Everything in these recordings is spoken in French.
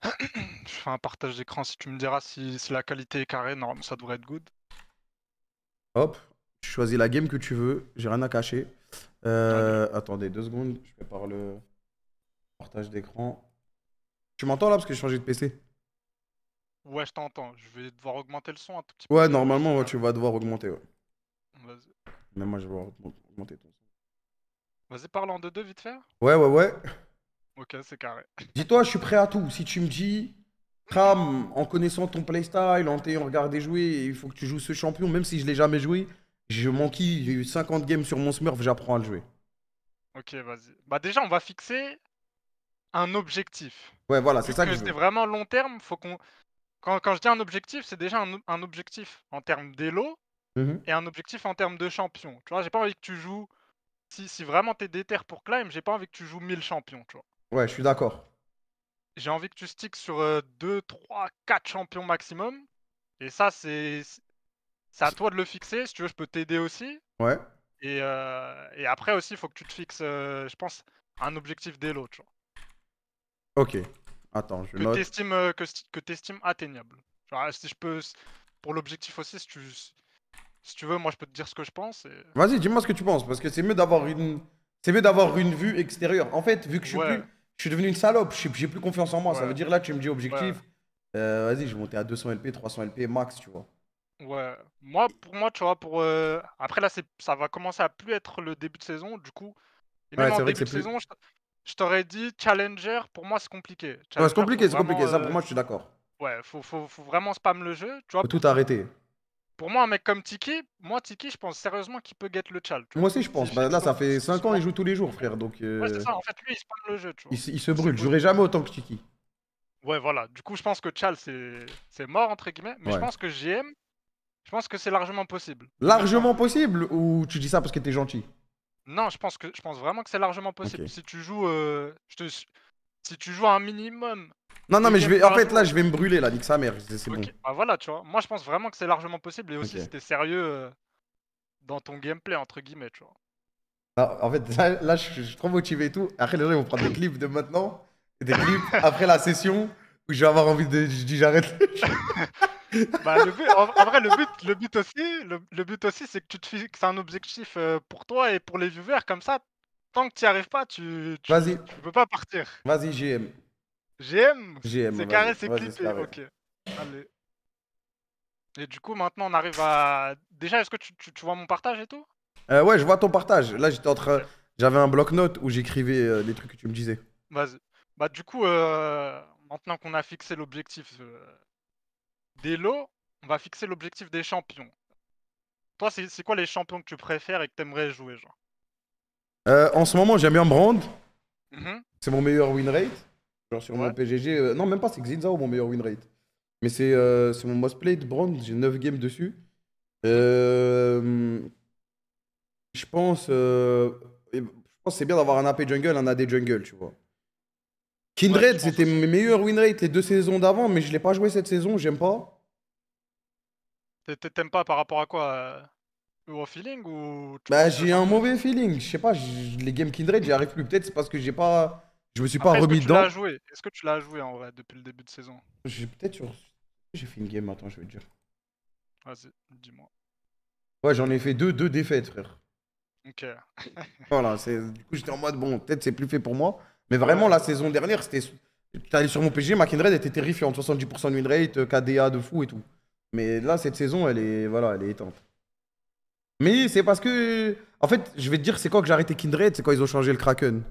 Je fais un partage d'écran si tu me diras si, la qualité est carrée. ça devrait être good. Hop, tu choisis la game que tu veux. J'ai rien à cacher. Euh, attendez deux secondes, je prépare le partage d'écran. Tu m'entends là parce que j'ai changé de PC Ouais, je t'entends. Je vais devoir augmenter le son un tout petit peu. Ouais, normalement, tu vas devoir augmenter. Ouais. Même moi, je vais augmenter ton son. Vas-y, parle en deux 2 vite faire. Ouais, ouais, ouais. Ok, c'est carré. Dis-toi, je suis prêt à tout. Si tu me dis, Cram, en connaissant ton playstyle, en t'ayant regardé jouer, il faut que tu joues ce champion, même si je l'ai jamais joué, je manquille, j'ai eu 50 games sur mon Smurf, j'apprends à le jouer. Ok, vas-y. Bah déjà, on va fixer un objectif. Ouais, voilà, c'est ça que, vraiment long terme, faut qu'on... Quand, je dis un objectif, c'est déjà un, objectif en termes d'élo mhm. et un objectif en termes de champion. Tu vois, j'ai pas envie que tu joues... Si, si vraiment t'es déter pour climb, j'ai pas envie que tu joues 1000 champions, tu vois. Ouais, je suis d'accord. J'ai envie que tu sticks sur 2, 3, 4 champions maximum. Et ça, c'est c'est à toi de le fixer. Si tu veux, je peux t'aider aussi. Ouais. Et, euh, et, après aussi, il faut que tu te fixes, euh, je pense, un objectif dès l'autre. Ok. Attends, je que T'estimes, euh, que, que t'estimes atteignable. Genre, si je peux, pour l'objectif aussi, si tu, si tu veux, moi, je peux te dire ce que je pense. Vas-y, dis-moi ce que tu penses, parce que c'est mieux d'avoir une, d'avoir une vue extérieure. En fait, vu que je suis plus je suis devenu une salope, j'ai plus confiance en moi. Ça veut dire là, tu me dis objectif, euh, vas-y, je vais monter à 200 LP, 300 LP max, tu vois. Ouais, moi, pour moi, tu vois, pour euh, après là, ça va commencer à plus être le début de saison, du coup. Et même en début de saison, je, t'aurais dit challenger, pour moi, c'est compliqué. c'est compliqué, c'est compliqué, ça pour euh, moi, je suis d'accord. Ouais, faut, vraiment spam le jeu, tu vois. tout arrêter. Pour moi, un mec comme Tiki, moi, Tiki, je pense sérieusement qu'il peut get le chal. Moi aussi, je pense. Bah, là, ça fait 5 ans, il joue tous les jours, frère. Donc, euh, Ouais, c'est ça. En fait, lui, il se le jeu. Tu vois. Il, se brûle. Je jouerai jamais autant que Tiki. Ouais, voilà. Du coup, je pense que Chal, c'est mort, entre guillemets. Mais je pense que JM, je pense que c'est largement possible. Largement possible Ou tu dis ça parce que t'es gentil Non, je pense, que... je pense vraiment que c'est largement possible. Si tu joues. Euh, je te... Si tu joues un minimum non, non, mais je vais. En fait, là, je vais me brûler, là, nique sa mère. C'est bon. Bah voilà, tu vois. Moi, je pense vraiment que c'est largement possible. Et aussi, c'était sérieux euh, dans ton gameplay, entre guillemets, tu vois. Bah, en fait, là, je suis trop motivé et tout. Après, les gens ils vont prendre des clips de maintenant. Des clips après la session où je vais avoir envie de. Je dis, j'arrête. bah, le but, en, vrai, le but, le but aussi, le, but aussi, c'est que tu te fixes un objectif euh, pour toi et pour les viewers. Comme ça, tant que tu n'y arrives pas, tu, tu, peux pas partir. Vas-y, GM. GM C'est carré, c'est clippé. Ok. Allez. Et du coup, maintenant, on arrive à. Déjà, est-ce que tu, vois mon partage et tout euh, Ouais, je vois ton partage. Là, j'étais en train. J'avais un bloc-notes où j'écrivais les euh, trucs que tu me disais. Vas-y. Bah, du coup, euh, maintenant qu'on a fixé l'objectif des lots, on va fixer l'objectif des champions. Toi, c'est quoi les champions que tu préfères et que tu aimerais jouer, genre En ce moment, j'aime bien Brand. Mm-hmm. C'est mon meilleur win rate. Genre sur mon PGG, euh, non, même pas, c'est Xinzao mon meilleur win rate. Mais c'est euh, mon most played brand, j'ai 9 games dessus. Euh, je pense, je pense c'est bien d'avoir un AP jungle, un AD jungle, tu vois. Kindred, c'était mes meilleurs win rate les deux saisons d'avant, mais je l'ai pas joué cette saison, j'aime pas. T'aimes pas par rapport à quoi au feeling ou Bah j'ai un mauvais feeling, je sais pas, les games Kindred j'y arrive plus peut-être c'est parce que j'ai pas je me suis pas remis dedans. Est-ce que tu l'as joué en vrai depuis le début de saison J'ai peut-être J'ai fait une game, attends, je vais te dire. Vas-y, dis-moi. Ouais, j'en ai fait deux, deux défaites, frère. Ok. voilà, du coup, j'étais en mode, bon, peut-être c'est plus fait pour moi. Mais vraiment, la saison dernière, c'était. allé sur mon PG, Kindred était terrifiant, 70% de win rate, euh, KDA de fou et tout. Mais là, cette saison, elle est, voilà, elle est éteinte. Mais c'est parce que. En fait, je vais te dire, c'est quoi que j'ai arrêté Kindred C'est quoi ils ont changé le Kraken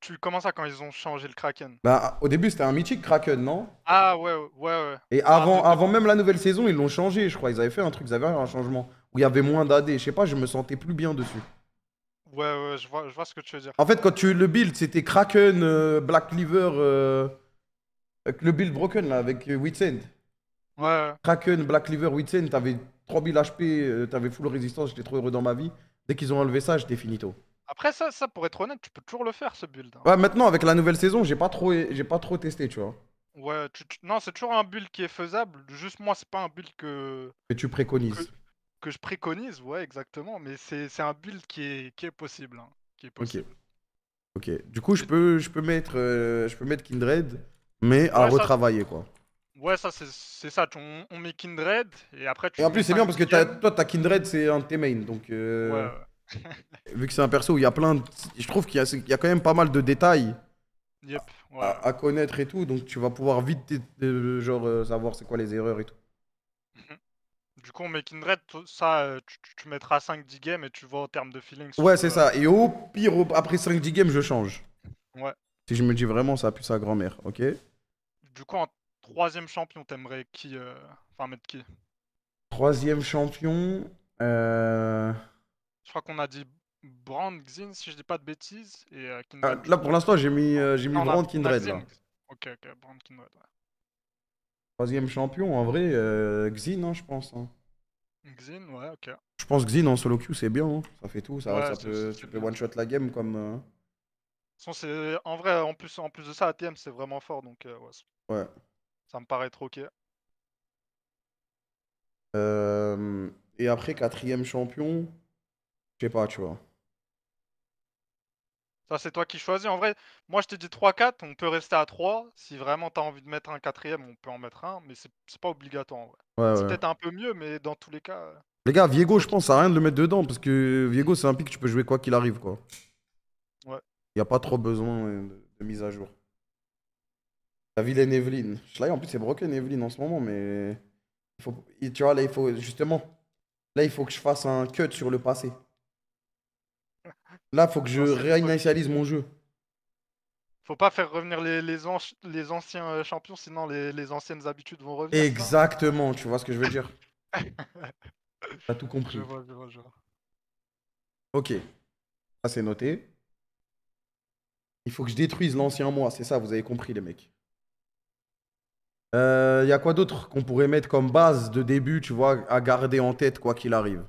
tu, commences à quand ils ont changé le Kraken bah, Au début, c'était un mythique Kraken, non Ah ouais, ouais, ouais. Et ah, avant, avant même la nouvelle saison, ils l'ont changé, je crois. Ils avaient fait un truc, ils avaient un changement où il y avait moins d'AD. Je sais pas, je me sentais plus bien dessus. Ouais, ouais, je vois, je vois ce que tu veux dire. En fait, quand tu le build, c'était Kraken, euh, Black Liver euh, le build broken là, avec euh, Ouais. Kraken, Black Cleaver, Whitsend, t'avais 3000 HP, t'avais full résistance, j'étais trop heureux dans ma vie. Dès qu'ils ont enlevé ça, j'étais finito. Après, ça, ça, pour être honnête, tu peux toujours le faire ce build. Hein. Ouais, maintenant, avec la nouvelle saison, j'ai pas trop, j'ai pas trop testé, tu vois. Ouais, non, c'est toujours un build qui est faisable. Juste moi, c'est pas un build que, Que tu préconises. que je préconise, ouais, exactement. Mais c'est c'est un build qui est, qui est possible. Hein. Qui est possible. Ok. Du coup, je peux, je peux mettre, euh, je peux mettre Kindred, mais à retravailler, quoi. Ouais, ça, c'est c'est ça. on, met Kindred et après tu. Et en plus, c'est bien parce que toi, ta Kindred, c'est un de tes mains, donc. Euh, ouais. Vu que c'est un perso où il y a plein de... Je trouve qu'il y, a quand même pas mal de détails à, connaître et tout, donc tu vas pouvoir vite genre, euh, savoir c'est quoi les erreurs et tout. Mhm. Du coup, Making Red, ça, euh, tu, mettras 5-10 games et tu vois en termes de feeling. Ouais, c'est euh, ça. Et au pire, après 5-10 games, je change. Ouais. Si je me dis vraiment, ça pue sa grand-mère, ok Du coup, en troisième champion, t'aimerais qui Enfin, mettre qui Troisième champion. Euh. Je crois qu'on a dit Brand, Xin, si je dis pas de bêtises. Et, euh, ah, là, pour l'instant, j'ai mis, euh, mis Brand, Kindred. Là. Ok, ok, Brand, Kindred. Ouais. Troisième champion, en vrai, euh, Xin, hein, je pense. Hein. Xin, ouais, ok. Je pense Xin en solo queue, c'est bien. Hein. Ça fait tout. Ça, tu peux one-shot la game comme. En vrai, en plus, en plus de ça, ATM, c'est vraiment fort. Donc, ouais, Ça me paraît trop ok. Et après, quatrième champion. Je sais pas, tu vois. Ça, c'est toi qui choisis. En vrai, moi, je te dis 3-4. On peut rester à 3. Si vraiment t'as envie de mettre un quatrième, on peut en mettre un. Mais c'est pas obligatoire. c'est peut-être un peu mieux, mais dans tous les cas. Euh. Les gars, Viego, je pense, à rien de le mettre dedans. Parce que Viego, c'est un pic que tu peux jouer quoi qu'il arrive. quoi. Ouais. Il n'y a pas trop besoin de, mise à jour. La est Neveline. Là, en plus, c'est broken Neveline en ce moment. Mais. Il faut... Tu vois, là, il faut. Justement. Là, il faut que je fasse un cut sur le passé. Là, faut que je réinitialise mon jeu. Faut pas faire revenir les, anciens euh, champions, sinon les, anciennes habitudes vont revenir. Exactement, tu vois ce que je veux dire. as tout compris. Ok. Ça, c'est noté. Il faut que je détruise l'ancien moi, c'est ça, vous avez compris, les mecs. Il euh, y a quoi d'autre qu'on pourrait mettre comme base de début, tu vois, à garder en tête quoi qu'il arrive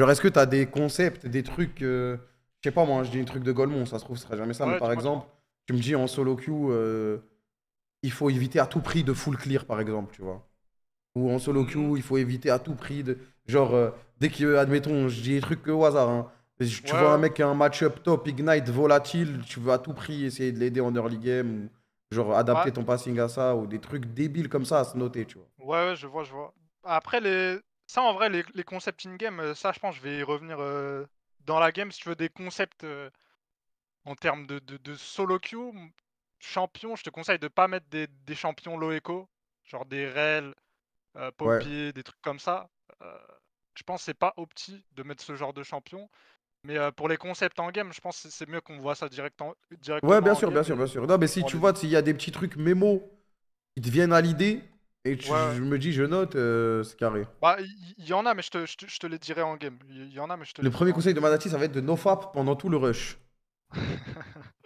Genre, est-ce que tu as des concepts, des trucs. Euh, je sais pas, moi, hein, je dis un truc de Golemon, ça se trouve, ce sera jamais ça. mais par exemple, tu me dis en solo queue, euh, il faut éviter à tout prix de full clear, par exemple, tu vois. Ou en solo queue, hmm. il faut éviter à tout prix de. Genre, euh, dès que, admettons, je dis des trucs au hasard, hein, Tu vois un mec qui a un match-up top, Ignite, volatile, tu veux à tout prix essayer de l'aider en early game, ou genre adapter ton passing à ça, ou des trucs débiles comme ça à se noter, tu vois. Ouais, ouais, je vois, je vois. Après, les... Ça, en vrai, les, concepts in-game, euh, ça, je pense, je vais y revenir euh, dans la game. Si tu veux des concepts euh, en termes de, solo queue, champion, je te conseille de pas mettre des, champions low echo, genre des rel, Poppy, des trucs comme ça. je pense que c'est pas opti de mettre ce genre de champion. Mais pour les concepts en game, je pense que c'est mieux qu'on voit ça direct en, directement. Ouais, bien sûr, bien sûr, bien sûr. Non, mais si tu vois, s'il y a des petits trucs mémo qui te viennent à l'idée, et tu, je me dis, je note, euh, ce c'est carré. Bah, il y, en a, mais je te, je te, les dirai en game. Il y, en a, mais je te Le premier conseil de Manati, ça va être de no fap pendant tout le rush.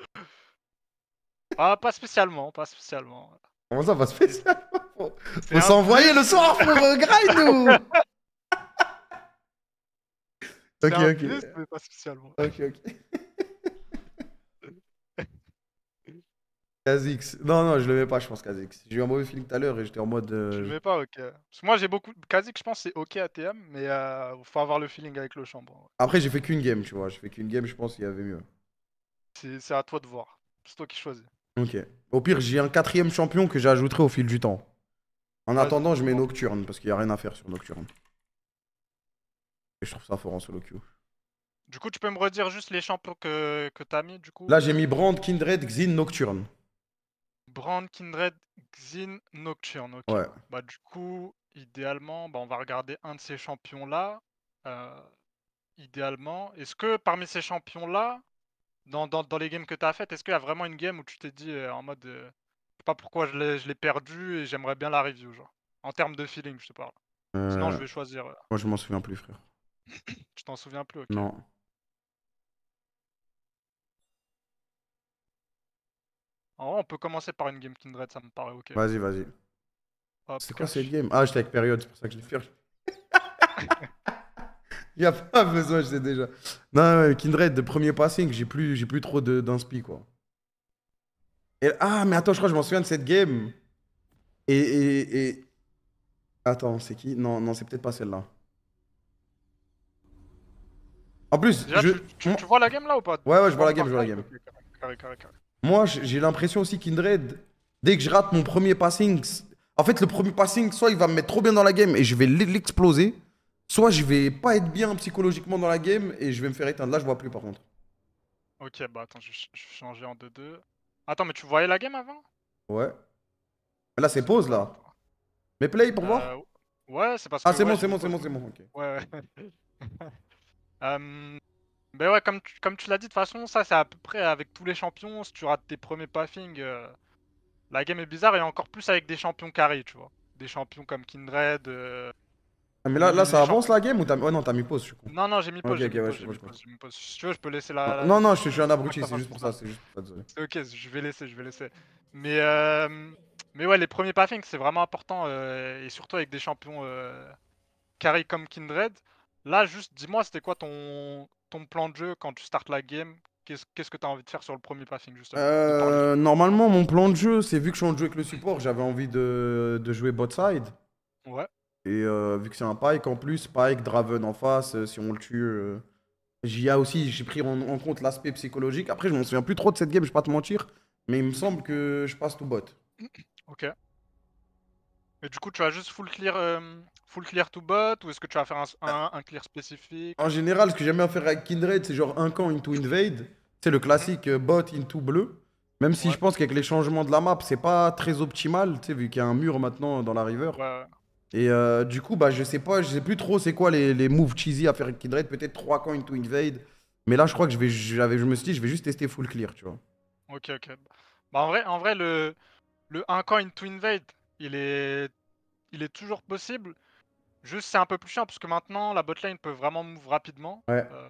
ah, pas spécialement, pas spécialement. Comment ça, pas spécialement Faut, On s'envoyer le soir pour grind ou Ok, ok. pas spécialement. Ok, ok. Kazix, Non, non, je le mets pas, je pense, Kazix. J'ai eu un mauvais feeling tout à l'heure et j'étais en mode. Euh, je le mets pas, ok. moi, j'ai beaucoup. Kazix je pense, c'est ok à TM, mais euh, faut avoir le feeling avec le chambre. Après, j'ai fait qu'une game, tu vois. J'ai fait qu'une game, je pense qu'il y avait mieux. C'est à toi de voir. C'est toi qui choisis. Ok. Au pire, j'ai un quatrième champion que j'ajouterai au fil du temps. En attendant, je mets Nocturne parce qu'il n'y a rien à faire sur Nocturne. Et je trouve ça fort en solo queue. Du coup, tu peux me redire juste les champions que, que t'as mis du coup Là, j'ai mis Brand, Kindred, Xin, Nocturne. Brand, Kindred, Xin, Nocturne. ok. Bah, du coup, idéalement, bah, on va regarder un de ces champions-là. Euh, idéalement, est-ce que parmi ces champions-là, dans, les games que tu as faites, est-ce qu'il y a vraiment une game où tu t'es dit euh, en mode euh, je sais pas pourquoi je l'ai perdu et j'aimerais bien la review, genre En termes de feeling, je te parle. Sinon, je vais choisir. Moi, je m'en souviens plus, frère. tu t'en souviens plus, ok. Non. En vrai, on peut commencer par une game Kindred, ça me paraît ok. Vas-y, vas-y. c'est quoi cette game Ah, j'étais avec période, c'est pour ça que je l'ai Il n'y a pas besoin, je sais déjà. Non, Kindred, de premier passing, j'ai plus, plus trop d'inspi, quoi. Et, ah, mais attends, je crois que je m'en souviens de cette game. Et. et, Attends, c'est qui Non, non, c'est peut-être pas celle-là. En plus, tu, tu, vois la game là ou pas Ouais, ouais, je vois la game, je vois la game. Carré, carré, carré. Moi, j'ai l'impression aussi qu'Indred, dès que je rate mon premier passing, en fait, le premier passing, soit il va me mettre trop bien dans la game et je vais l'exploser, soit je vais pas être bien psychologiquement dans la game et je vais me faire éteindre. Là, je vois plus par contre. Ok, bah attends, je vais changer en 2-2. Attends, mais tu voyais la game avant Ouais. Là, c'est pause là. Mais play pour moi voir euh, Ouais, c'est parce ah, que. Ah, c'est bon, c'est bon, c'est bon, c'est bon, Ouais, ouais. Euh, bah ouais, comme tu, comme tu l'as dit, de toute façon, ça c'est à peu près avec tous les champions, si tu rates tes premiers puffings, euh, la game est bizarre et encore plus avec des champions carry, tu vois. Des champions comme Kindred. Euh, ah, mais là, là ça avance la game ou t'as non, t'as mis pause, je Non, non, j'ai mis pause. Si tu veux, je peux laisser la. Non, non, je, suis un abruti, c'est juste pour ça, c'est juste pour ça, désolé. Ok, je vais laisser, je vais laisser. Mais, euh, mais ouais, les premiers puffings, c'est vraiment important et surtout avec des champions carry comme Kindred. Là, juste dis-moi, c'était quoi ton ton plan de jeu quand tu startes la game Qu'est-ce que tu as envie de faire sur le premier passing justement euh, Normalement, mon plan de jeu, c'est vu que je suis en jeu avec le support, j'avais envie de, jouer bot side. Ouais. Et euh, vu que c'est un Pike en plus, Pike, Draven en face, euh, si on le tue. j'y ai aussi, j'ai pris en, en compte l'aspect psychologique. Après, je m'en souviens plus trop de cette game, je vais pas te mentir, mais il me semble que je passe tout bot. Ok. Mais du coup, tu vas juste full clear, euh, full clear to bot ou est-ce que tu vas faire un, euh, un, clear spécifique En euh? général, ce que j'aime bien faire avec Kindred, c'est genre un camp into invade. C'est le classique bot into bleu. Même si je pense qu'avec les changements de la map, c'est pas très optimal, tu sais, vu qu'il y a un mur maintenant dans la river. Et du coup, bah, je sais pas, je sais plus trop c'est quoi les, les, moves cheesy à faire avec Kindred. Peut-être 3 camps into invade. Mais là, je crois que je, vais, je, je me suis dit, je vais juste tester full clear, tu vois. Ok, ok. Bah, en vrai, en vrai le, le 1 camp into invade, il est, il est toujours possible. Juste, c'est un peu plus chiant parce que maintenant, la botlane peut vraiment move rapidement. Euh,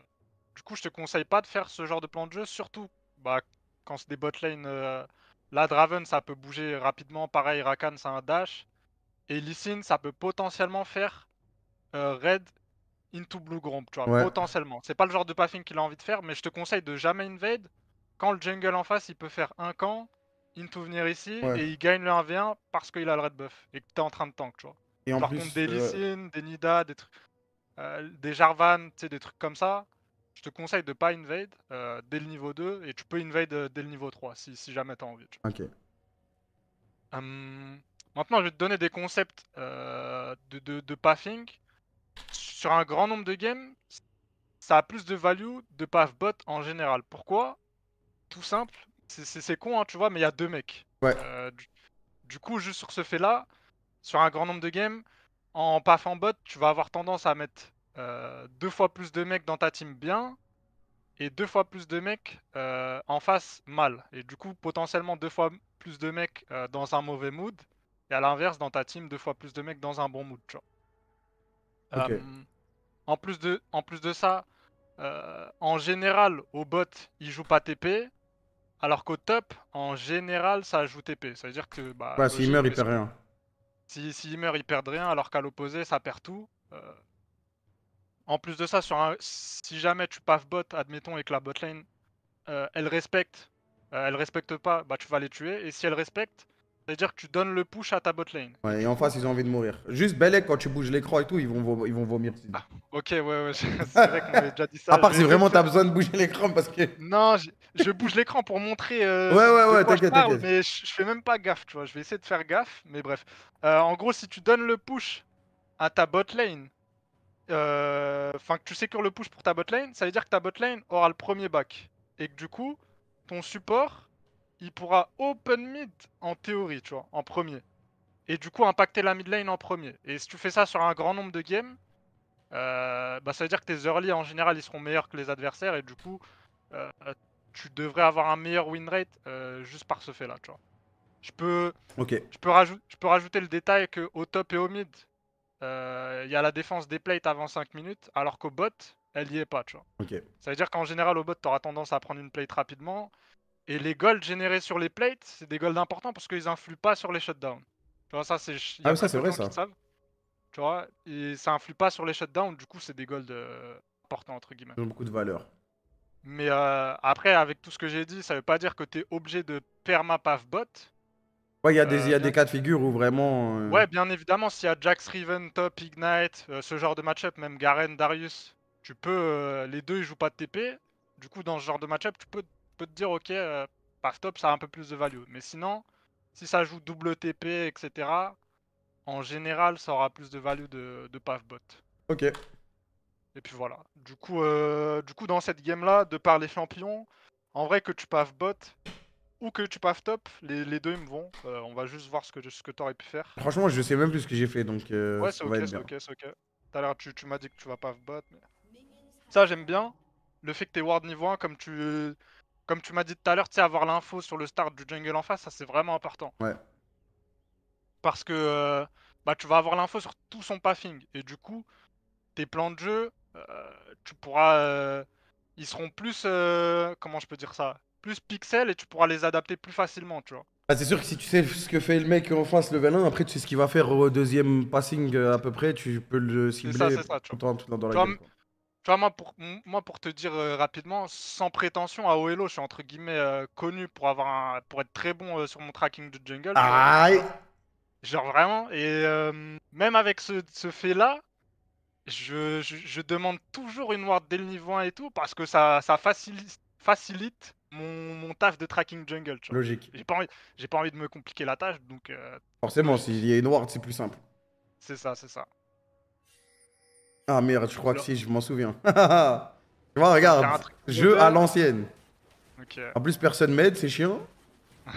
du coup, je te conseille pas de faire ce genre de plan de jeu, surtout bah, quand c'est des botlanes. Euh, Draven, ça peut bouger rapidement. Pareil, Rakan, c'est un dash. Et Lee ça peut potentiellement faire euh, red raid into blue gromp, tu vois, potentiellement. C'est pas le genre de puffing qu'il a envie de faire, mais je te conseille de jamais invade. Quand le jungle en face, il peut faire un camp, into venir ici et il gagne le 1v1 parce qu'il a le red buff et que t'es en train de tank, tu vois. Et en Par plus, contre, des euh, Lee des Nida, des, euh, des Jarvan, des trucs comme ça, je te conseille de pas invade euh, dès le niveau 2 et tu peux invade euh, dès le niveau 3 si, si jamais t'as envie. Tu vois. Ok. Hum, maintenant, je vais te donner des concepts de, de, de pathing. Sur un grand nombre de games, ça a plus de value de path bot en général. Pourquoi Tout simple, c'est con, hein, tu vois, mais il y a deux mecs. Euh, du, coup, juste sur ce fait-là, sur un grand nombre de games, en en bot, tu vas avoir tendance à mettre euh, deux fois plus de mecs dans ta team bien et deux fois plus de mecs euh, en face mal. Et du coup, potentiellement deux fois plus de mecs dans un mauvais mood et à l'inverse, dans ta team, deux fois plus de mecs dans un bon mood. en, plus de, en plus de ça, en général, au bot, il joue pas TP. Alors qu'au top, en général, ça joue TP. Ça veut dire que. Bah, bah s'il meurt, il perd rien. si, si meurt, il perd rien, alors qu'à l'opposé, ça perd tout. Euh. En plus de ça, si jamais tu paf bot, admettons, et que la botlane, euh, elle respecte, euh, elle respecte pas, bah tu vas les tuer. Et si elle respecte, ça veut dire que tu donnes le push à ta botlane. Ouais, et en face, ils ont envie de mourir. Juste Belek, quand tu bouges l'écran et tout, ils vont, ils vont vomir. Ah, ok, ouais, ouais, c'est vrai qu'on avait déjà dit ça. À part si vraiment t'as besoin de bouger l'écran parce que. Non, j'ai je bouge l'écran pour montrer. Euh, ouais, ouais, ouais, t'inquiète, t'inquiète. Mais je, fais même pas gaffe, tu vois. Je vais essayer de faire gaffe, mais bref. Euh, en gros, si tu donnes le push à ta bot lane, euh, enfin que tu sécures le push pour ta botlane, ça veut dire que ta botlane aura le premier back. Et que du coup, ton support, il pourra open mid en théorie, tu vois, en premier. Et du coup, impacter la mid lane en premier. Et si tu fais ça sur un grand nombre de games, bah, ça veut dire que tes early en général ils seront meilleurs que les adversaires et du coup tu devrais avoir un meilleur win rate euh, juste par ce fait-là, tu vois. Je peux, je, peux peux rajouter le détail que au top et au mid, il euh, y a la défense des plates avant 5 minutes, alors qu'au bot, elle y est pas, tu vois. Ça veut dire qu'en général, au bot, tu auras tendance à prendre une plate rapidement. Et les golds générés sur les plates, c'est des golds importants parce qu'ils influent pas sur les shutdowns. Tu vois, ça, c'est. Ah, ça, c'est vrai, ça. Tu vois, et ça influe pas sur les shutdowns, du coup, c'est des golds euh, importants, entre guillemets. Ils ont beaucoup de valeur. Mais euh, après, avec tout ce que j'ai dit, ça veut pas dire que tu es obligé de paf bot. Ouais, il y a des, y a euh, des cas de figure où vraiment. Euh, ouais, bien évidemment, s'il y a Jax Riven, Top, Ignite, ce genre de match-up, même Garen, Darius, tu peux. les deux, ils jouent pas de TP. Du coup, dans ce genre de match-up, tu peux, te dire, ok, paf top, ça a un peu plus de value. Mais sinon, si ça joue double TP, etc., en général, ça aura plus de value de, de paf bot. Ok. Et puis voilà. Du coup, euh, du coup dans cette game-là, de par les champions, en vrai, que tu paves bot ou que tu paves top, les, deux ils me vont. Euh, on va juste voir ce que, ce que t'aurais pu faire. Franchement, je sais même plus ce que j'ai fait, donc. Euh, ouais, c'est ok, c'est ok, c'est ok. Tout à l'heure, tu, m'as dit que tu vas pas bot. Ça, j'aime bien. Le fait que t'es ward niveau 1, comme tu. Comme tu m'as dit tout à l'heure, tu sais, avoir l'info sur le start du jungle en face, ça c'est vraiment important. Ouais. Parce que bah, tu vas avoir l'info sur tout son pathing. Et du coup, tes plans de jeu, euh, tu pourras. Euh, ils seront plus. Euh, comment je peux dire ça Plus pixels et tu pourras les adapter plus facilement, tu vois. Bah, c'est sûr que si tu sais ce que fait le mec en face level 1, après tu sais ce qu'il va faire au deuxième passing à peu près, tu peux le cibler tout le temps dans, la Tu vois, moi pour, moi pour te dire rapidement, sans prétention, à Oelo, je suis entre guillemets connu pour, avoir pour être très bon sur mon tracking de jungle. Genre vraiment, et même avec ce, ce fait-là, je, je, demande toujours une ward dès le niveau 1 et tout parce que ça, ça facilite, mon, mon, taf de tracking jungle. Tu vois. Logique. J'ai pas, envie, pas envie de me compliquer la tâche donc. Euh, Forcément, s'il y a une ward, c'est plus simple. C'est ça, c'est ça. Ah merde, je crois que si, je m'en souviens. tu vois, regarde, jeu à l'ancienne. En plus, personne m'aide, c'est chiant.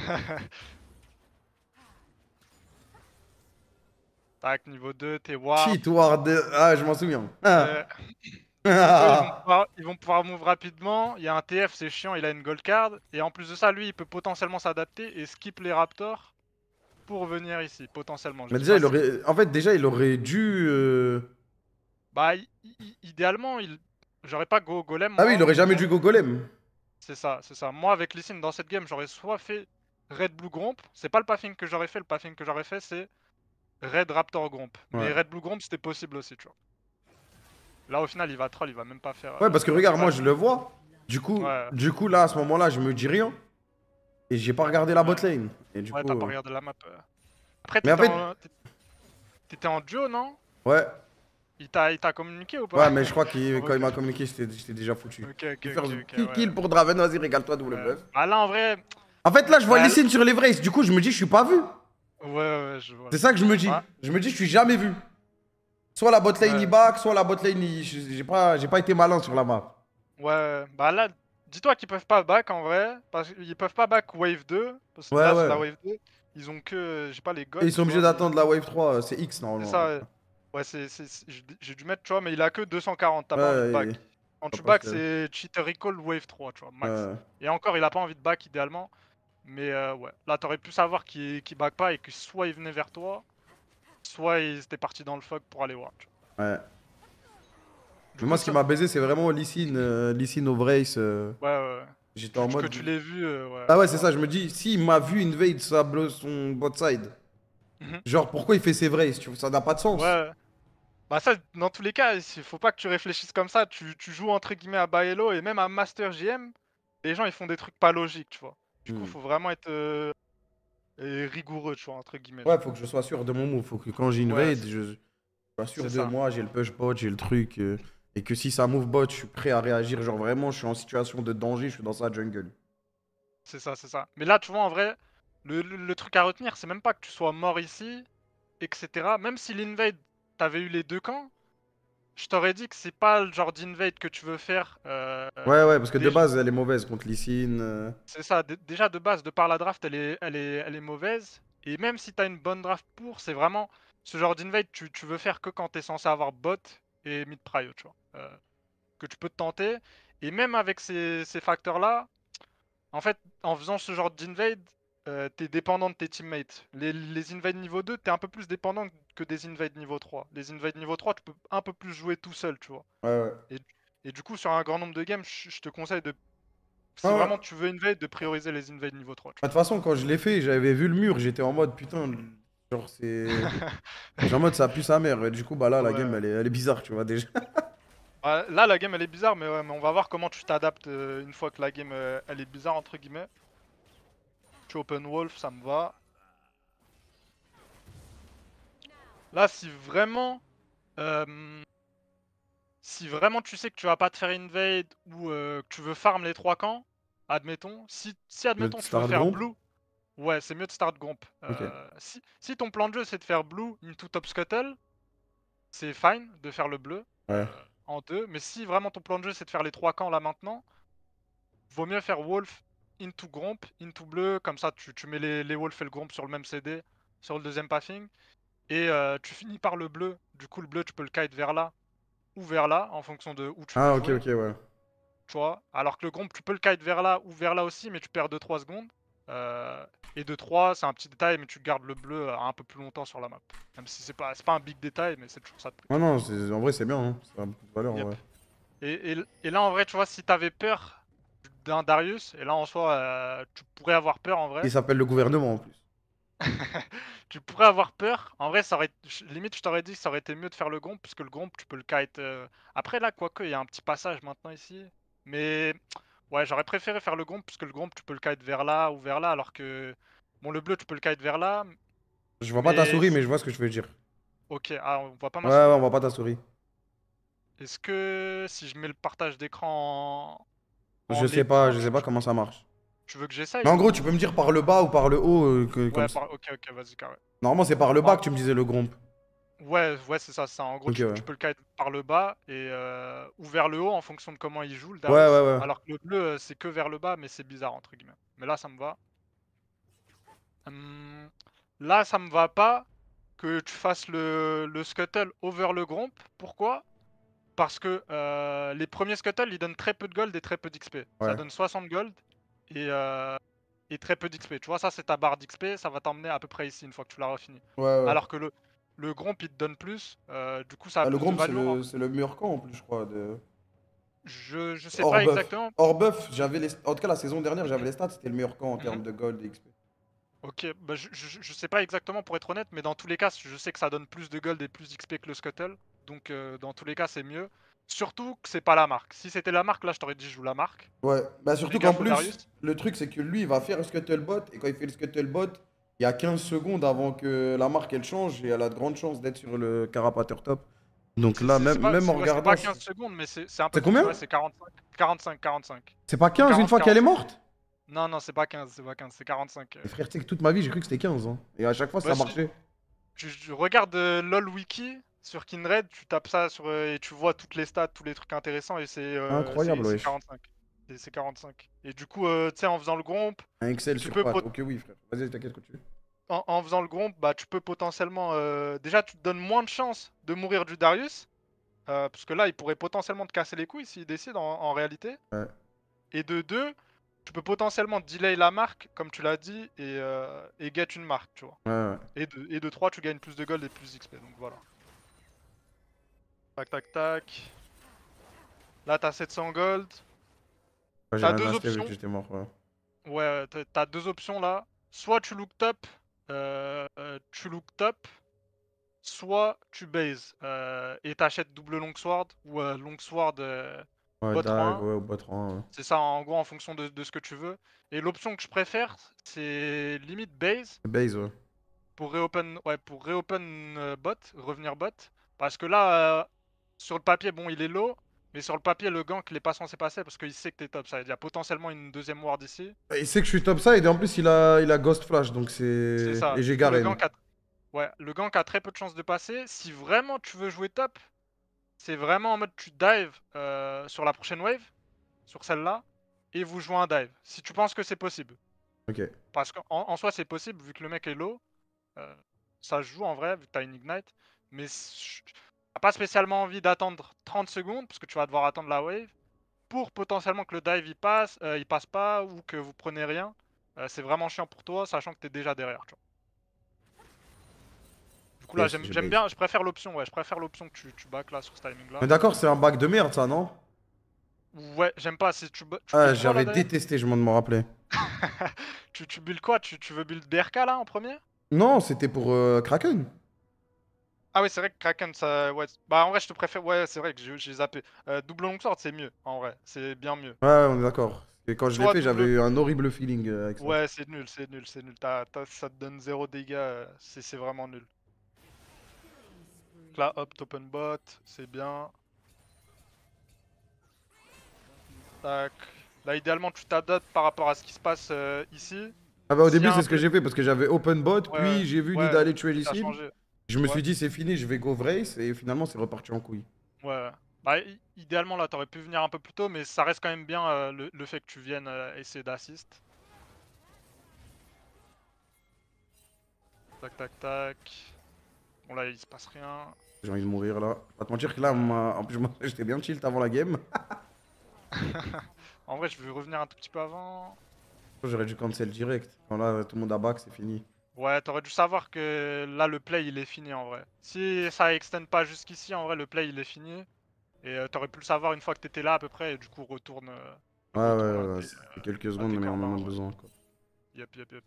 Tac, niveau 2, t'es War. Cheat War 2, ah, je m'en souviens. Ah. Euh, ah. Ils, vont pouvoir, move rapidement. Il y a un TF, c'est chiant, il a une gold card. Et en plus de ça, lui, il peut potentiellement s'adapter et skip les Raptors pour venir ici, potentiellement. Mais déjà, il aurait... en fait, déjà, il aurait dû. Euh, bah, idéalement, j'aurais pas go golem. Ah oui, il aurait jamais dû go golem. C'est ça, c'est ça. Moi, avec Lissin dans cette game, j'aurais soit fait red blue gromp. C'est pas le puffing que j'aurais fait. Le puffing que j'aurais fait, c'est Red Raptor Gromp. Mais Red Blue Gromp, c'était possible aussi, tu vois. Là, au final, il va troll, il va même pas faire. Euh, ouais, parce que regarde, moi, je le vois. Du coup, du coup là, à ce moment-là, je me dis rien. Et j'ai pas regardé la botlane. Et du ouais, t'as euh, pas regardé la map. Euh. Après, t'étais en... duo, non Ouais. Il t'a communiqué ou pas Ouais, mais je crois que quand il m'a communiqué, j'étais déjà foutu. Ok, ok, faire kill pour Draven, vas-y, régale-toi, double buff. Ah là, en vrai. En fait, là, je vois les signes sur les vrais, du coup, je me dis, je suis pas vu. Ouais, ouais, je vois. C'est ça que je me dis. Je me dis, je suis jamais vu. Soit la botlane ouais. back, soit la botlane il... J'ai pas, pas été malin sur la map. Ouais, bah là, dis-toi qu'ils peuvent pas back en vrai. Parce qu'ils peuvent pas back wave 2. Parce que là, ouais. la wave 2. Ils ont que. J'ai pas les gosses. ils sont obligés d'attendre la wave 3, euh, c'est X normalement. ça, ouais. c'est... j'ai dû mettre, tu vois, mais il a que 240, t'as pas envie de back. Quand tu back, c'est cheater recall wave 3, tu vois, max. Et encore, il a pas envie de back idéalement. Mais euh, ouais, là t'aurais pu savoir qu'il qu back pas et que soit il venait vers toi, soit il était parti dans le fog pour aller voir. Ouais. moi, ce qui m'a baisé, c'est vraiment Lissine, euh, Lissine Ovrace. Euh. Ouais, ouais. J'étais en mode. que tu l'aies vu. ouais. Ah ouais, c'est ça, je me dis, s'il il m'a vu invade sa son bot side, mhm. genre pourquoi il fait ses Vrace Ça n'a pas de sens. Ouais. Bah, ça, dans tous les cas, il faut pas que tu réfléchisses comme ça. Tu, tu joues entre guillemets à Baello et même à Master GM, les gens ils font des trucs pas logiques, tu vois. Du coup, hmm. faut vraiment être euh, rigoureux, tu vois, entre guillemets. Ouais, faut que je sois sûr de mon move. Faut que quand j'invade, je sois sûr de moi, j'ai le push bot, j'ai le truc. Euh, et que si ça move bot, je suis prêt à réagir. Genre vraiment, je suis en situation de danger, je suis dans sa jungle. C'est ça, c'est ça. Mais là, tu vois, en vrai, le truc à retenir, c'est même pas que tu sois mort ici, etc. Même si l'invade, t'avais eu les deux camps, je t'aurais dit que c'est pas le genre d'invade que tu veux faire. Euh, ouais, ouais, parce que de base, elle est mauvaise contre Lissine. Euh. C'est ça, déjà de base, de par la draft, elle est, elle elle est mauvaise. Et même si t'as une bonne draft pour, c'est vraiment ce genre d'invade, tu, tu veux faire que quand t'es censé avoir bot et mid prio, tu vois. Euh, que tu peux te tenter. Et même avec ces, ces facteurs-là, en fait, en faisant ce genre d'invade, euh, t'es dépendant de tes teammates. Les, les invades niveau 2, t'es un peu plus dépendant que des invades niveau 3. Les invades niveau 3, tu peux un peu plus jouer tout seul, tu vois. Ouais, Et, du coup, sur un grand nombre de games, je te conseille de. Si vraiment tu veux invade, de prioriser les invades niveau 3. Bah, de toute façon, quand je l'ai fait, j'avais vu le mur, j'étais en mode putain. Genre, c'est. en mode ça pue sa mère. Et du coup, bah là, la game, elle est, elle est bizarre, tu vois, déjà. Bah, là, la game, elle est bizarre, mais on va voir comment tu t'adaptes euh, une fois que la game, euh, elle est bizarre, entre guillemets. Wolf, ça me va. Là, si vraiment... Euh, si vraiment tu sais que tu vas pas te faire invade ou euh, que tu veux farm les trois camps, admettons, si, si admettons tu veux faire blue, ouais, c'est mieux de start gomp. Euh, si, si, ton plan de jeu c'est de faire blue into top scuttle, c'est fine de faire le bleu en deux, mais si vraiment ton plan de jeu c'est de faire les trois camps là maintenant, vaut mieux faire wolf into Gromp, into bleu, comme ça tu, tu mets les, les Wolf et le Gromp sur le même CD, sur le deuxième passing, et euh, tu finis par le bleu. Du coup, le bleu, tu peux le kite vers là ou vers là, en fonction de où tu Ah, ok, ok, ouais. Tu vois, alors que le Gromp, tu peux le kite vers là ou vers là aussi, mais tu perds 2-3 secondes. Euh, et 2-3, c'est un petit détail, mais tu gardes le bleu euh, un peu plus longtemps sur la map. Même si c'est pas, pas un big détail, mais c'est toujours ça de ah non, en vrai, c'est bien, hein. ça a beaucoup de valeur en vrai. Et, et, et, là, en vrai, tu vois, si t'avais peur Darius, et là en soi, euh, tu pourrais avoir peur en vrai. Il s'appelle le gouvernement en plus. tu pourrais avoir peur. En vrai, ça aurait... limite, je t'aurais dit que ça aurait été mieux de faire le gomp, puisque le gomp, tu peux le kite. Euh, après, là, quoique, il y a un petit passage maintenant ici. Mais ouais, j'aurais préféré faire le gomp, puisque le gomp, tu peux le kite vers là ou vers là, alors que. Bon, le bleu, tu peux le kite vers là. Je vois pas ta souris, mais je vois ce que je veux dire. Ok, ah, on voit pas ma souris. on voit pas ta souris. Est-ce que si je mets le partage d'écran en... Je sais pas, je sais pas comment ça marche. Tu veux que j'essaye en gros, tu peux me dire par le bas ou par le haut euh, ouais, Ok, ok, vas-y, carré. Normalement, c'est par le bas ah. que tu me disais le gromp. Ouais, ouais, c'est ça, ça. En gros, tu, peux le kite par le bas et euh, ou vers le haut en fonction de comment il joue le Ouais, ouais, ouais. Alors que le bleu, euh, c'est que vers le bas, mais c'est bizarre entre guillemets. Mais là, ça me va. Hum, là, ça me va pas que tu fasses le, le scuttle over le gromp. Pourquoi parce que euh, les premiers scuttles, ils donnent très peu de gold et très peu d'XP. Ça donne 60 gold euh, et, très peu d'XP. Tu vois, ça, c'est ta barre d'XP, ça va t'emmener à peu près ici une fois que tu l'as fini. Alors que le, le Gromp, il te donne plus. Euh, du coup, ça a ah, plus le Gromp, hein. c'est le, meilleur camp en plus, je crois. De... Je, je sais pas exactement. Hors buff, j'avais les... en tout cas, la saison dernière, j'avais les stats, c'était le camp en mm-hmm. termes de gold et XP. Ok, bah, je, je, je, sais pas exactement pour être honnête, mais dans tous les cas, je sais que ça donne plus de gold et plus d'XP que le Scuttle. Donc euh, dans tous les cas, c'est mieux. Surtout que c'est pas la marque. Si c'était la marque, là, je t'aurais dit, je joue la marque. Ouais, bah surtout qu'en plus, le truc, c'est que lui, il va faire un scuttlebot. Et quand il fait le scuttlebot, il y a 15 secondes avant que la marque, elle change. Et elle a de grandes chances d'être sur le carapateur top. Donc là, même, même en regardant. C'est pas 15 secondes, mais c'est un peu. C'est combien C'est 45, 45. C'est pas 15 une fois qu'elle est morte Non, non, c'est pas 15, c'est pas 15, c'est 45. Euh. Frère, tu que toute ma vie, j'ai cru que c'était 15. Hein. Et à chaque fois, ça bah, marchait. Je, je regarde euh, LOL Wiki, sur Kindred, tu tapes ça sur, euh, et tu vois toutes les stats, tous les trucs intéressants, et c'est euh, incroyable. 45. C'est 45. Et du coup, euh, tu sais, en faisant le groupe tu peux Ok, oui, frère. Vas-y, t'inquiète, tu En, en, faisant le groupe bah, tu peux potentiellement. Déjà, tu te donnes moins de chances de mourir du Darius. parce que là, il pourrait potentiellement te casser les couilles s'il décide en, en réalité. Et de deux, tu peux potentiellement delay la marque, comme tu l'as dit, et, et, get une marque, tu vois. Et, de, et de trois, tu gagnes plus de gold et plus d'XP. Donc voilà. Tac, tac, tac. Là, t'as 700 gold. Ouais, t'as deux options. mort, ouais. t'as deux options là. Soit tu look top, euh, euh, tu look top, soit tu base euh, et t'achètes double longsword ou longsword ouais, bot C'est ça en gros en fonction de, ce que tu veux. Et l'option que je préfère, c'est limite base. Base, ouais. Pour reopen, ouais, pour reopen bot, revenir bot. Parce que là, sur le papier, bon, il est low, mais sur le papier, le gank, il est pas censé passer parce qu'il sait que t'es ça Il y a potentiellement une deuxième ward ici. Bah, il sait que je suis top ça et en plus, il a, il a Ghost Flash, donc c'est. Et j'ai garé. Le gank, a... ouais, le gank a très peu de chances de passer. Si vraiment tu veux jouer top, c'est vraiment en mode tu dive euh, sur la prochaine wave, sur celle-là, et vous jouez un dive. Si tu penses que c'est possible. Ok. Parce qu'en en soi, c'est possible vu que le mec est low. Euh, ça joue en vrai, vu que t'as une ignite. Mais pas spécialement envie d'attendre 30 secondes, parce que tu vas devoir attendre la wave, pour potentiellement que le dive il passe, euh, il passe pas, ou que vous prenez rien. Euh, c'est vraiment chiant pour toi, sachant que tu es déjà derrière, Du coup là, j'aime bien, je préfère l'option, ouais, je préfère l'option que tu, back là sur ce timing là. Mais d'accord, c'est un bac de merde ça, non Ouais, j'aime pas, si tu, Ah, j'avais détesté, je m'en de tu, build quoi tu, veux build BRK là en premier Non, c'était pour euh, Kraken. Ah ouais, c'est vrai que Kraken, ça. Bah en vrai, je te préfère. Ouais, c'est vrai que j'ai zappé. Euh, double Longsword, c'est mieux, en vrai. C'est bien mieux. Ouais, on est d'accord. Et quand je l'ai fait, j'avais eu un horrible feeling euh, avec ça. Ouais, c'est nul, c'est nul, c'est nul. ça te donne zéro dégâts, euh, c'est vraiment nul. Là, hop, open bot, c'est bien. Tac. Là, idéalement, tu t'adaptes par rapport à ce qui se passe euh, ici. Ah bah au début, c'est ce que j'ai fait parce que j'avais open bot, puis j'ai vu ouais, ici aller tuer je me suis dit, c'est fini, je vais go race, et finalement, c'est reparti en couille. Ouais, bah, idéalement, là, t'aurais pu venir un peu plus tôt, mais ça reste quand même bien euh, le, fait que tu viennes euh, essayer d'assist. Tac, tac, tac. Bon, là, il se passe rien. J'ai envie de mourir, là. Pas te mentir que là, en plus, j'étais bien tilt avant la game. en vrai, je veux revenir un tout petit peu avant. J'aurais dû cancel direct. là, tout le monde à back, c'est fini. Ouais, t'aurais dû savoir que là, le play, il est fini en vrai. Si ça extend pas jusqu'ici, en vrai, le play, il est fini. Et euh, t'aurais pu le savoir une fois que t'étais là à peu près, et du coup, retourne. Euh, ouais ouais ouais, ouais, ouais. Euh, quelques secondes, mais on en a besoin. Quoi. Yep, yep, yep.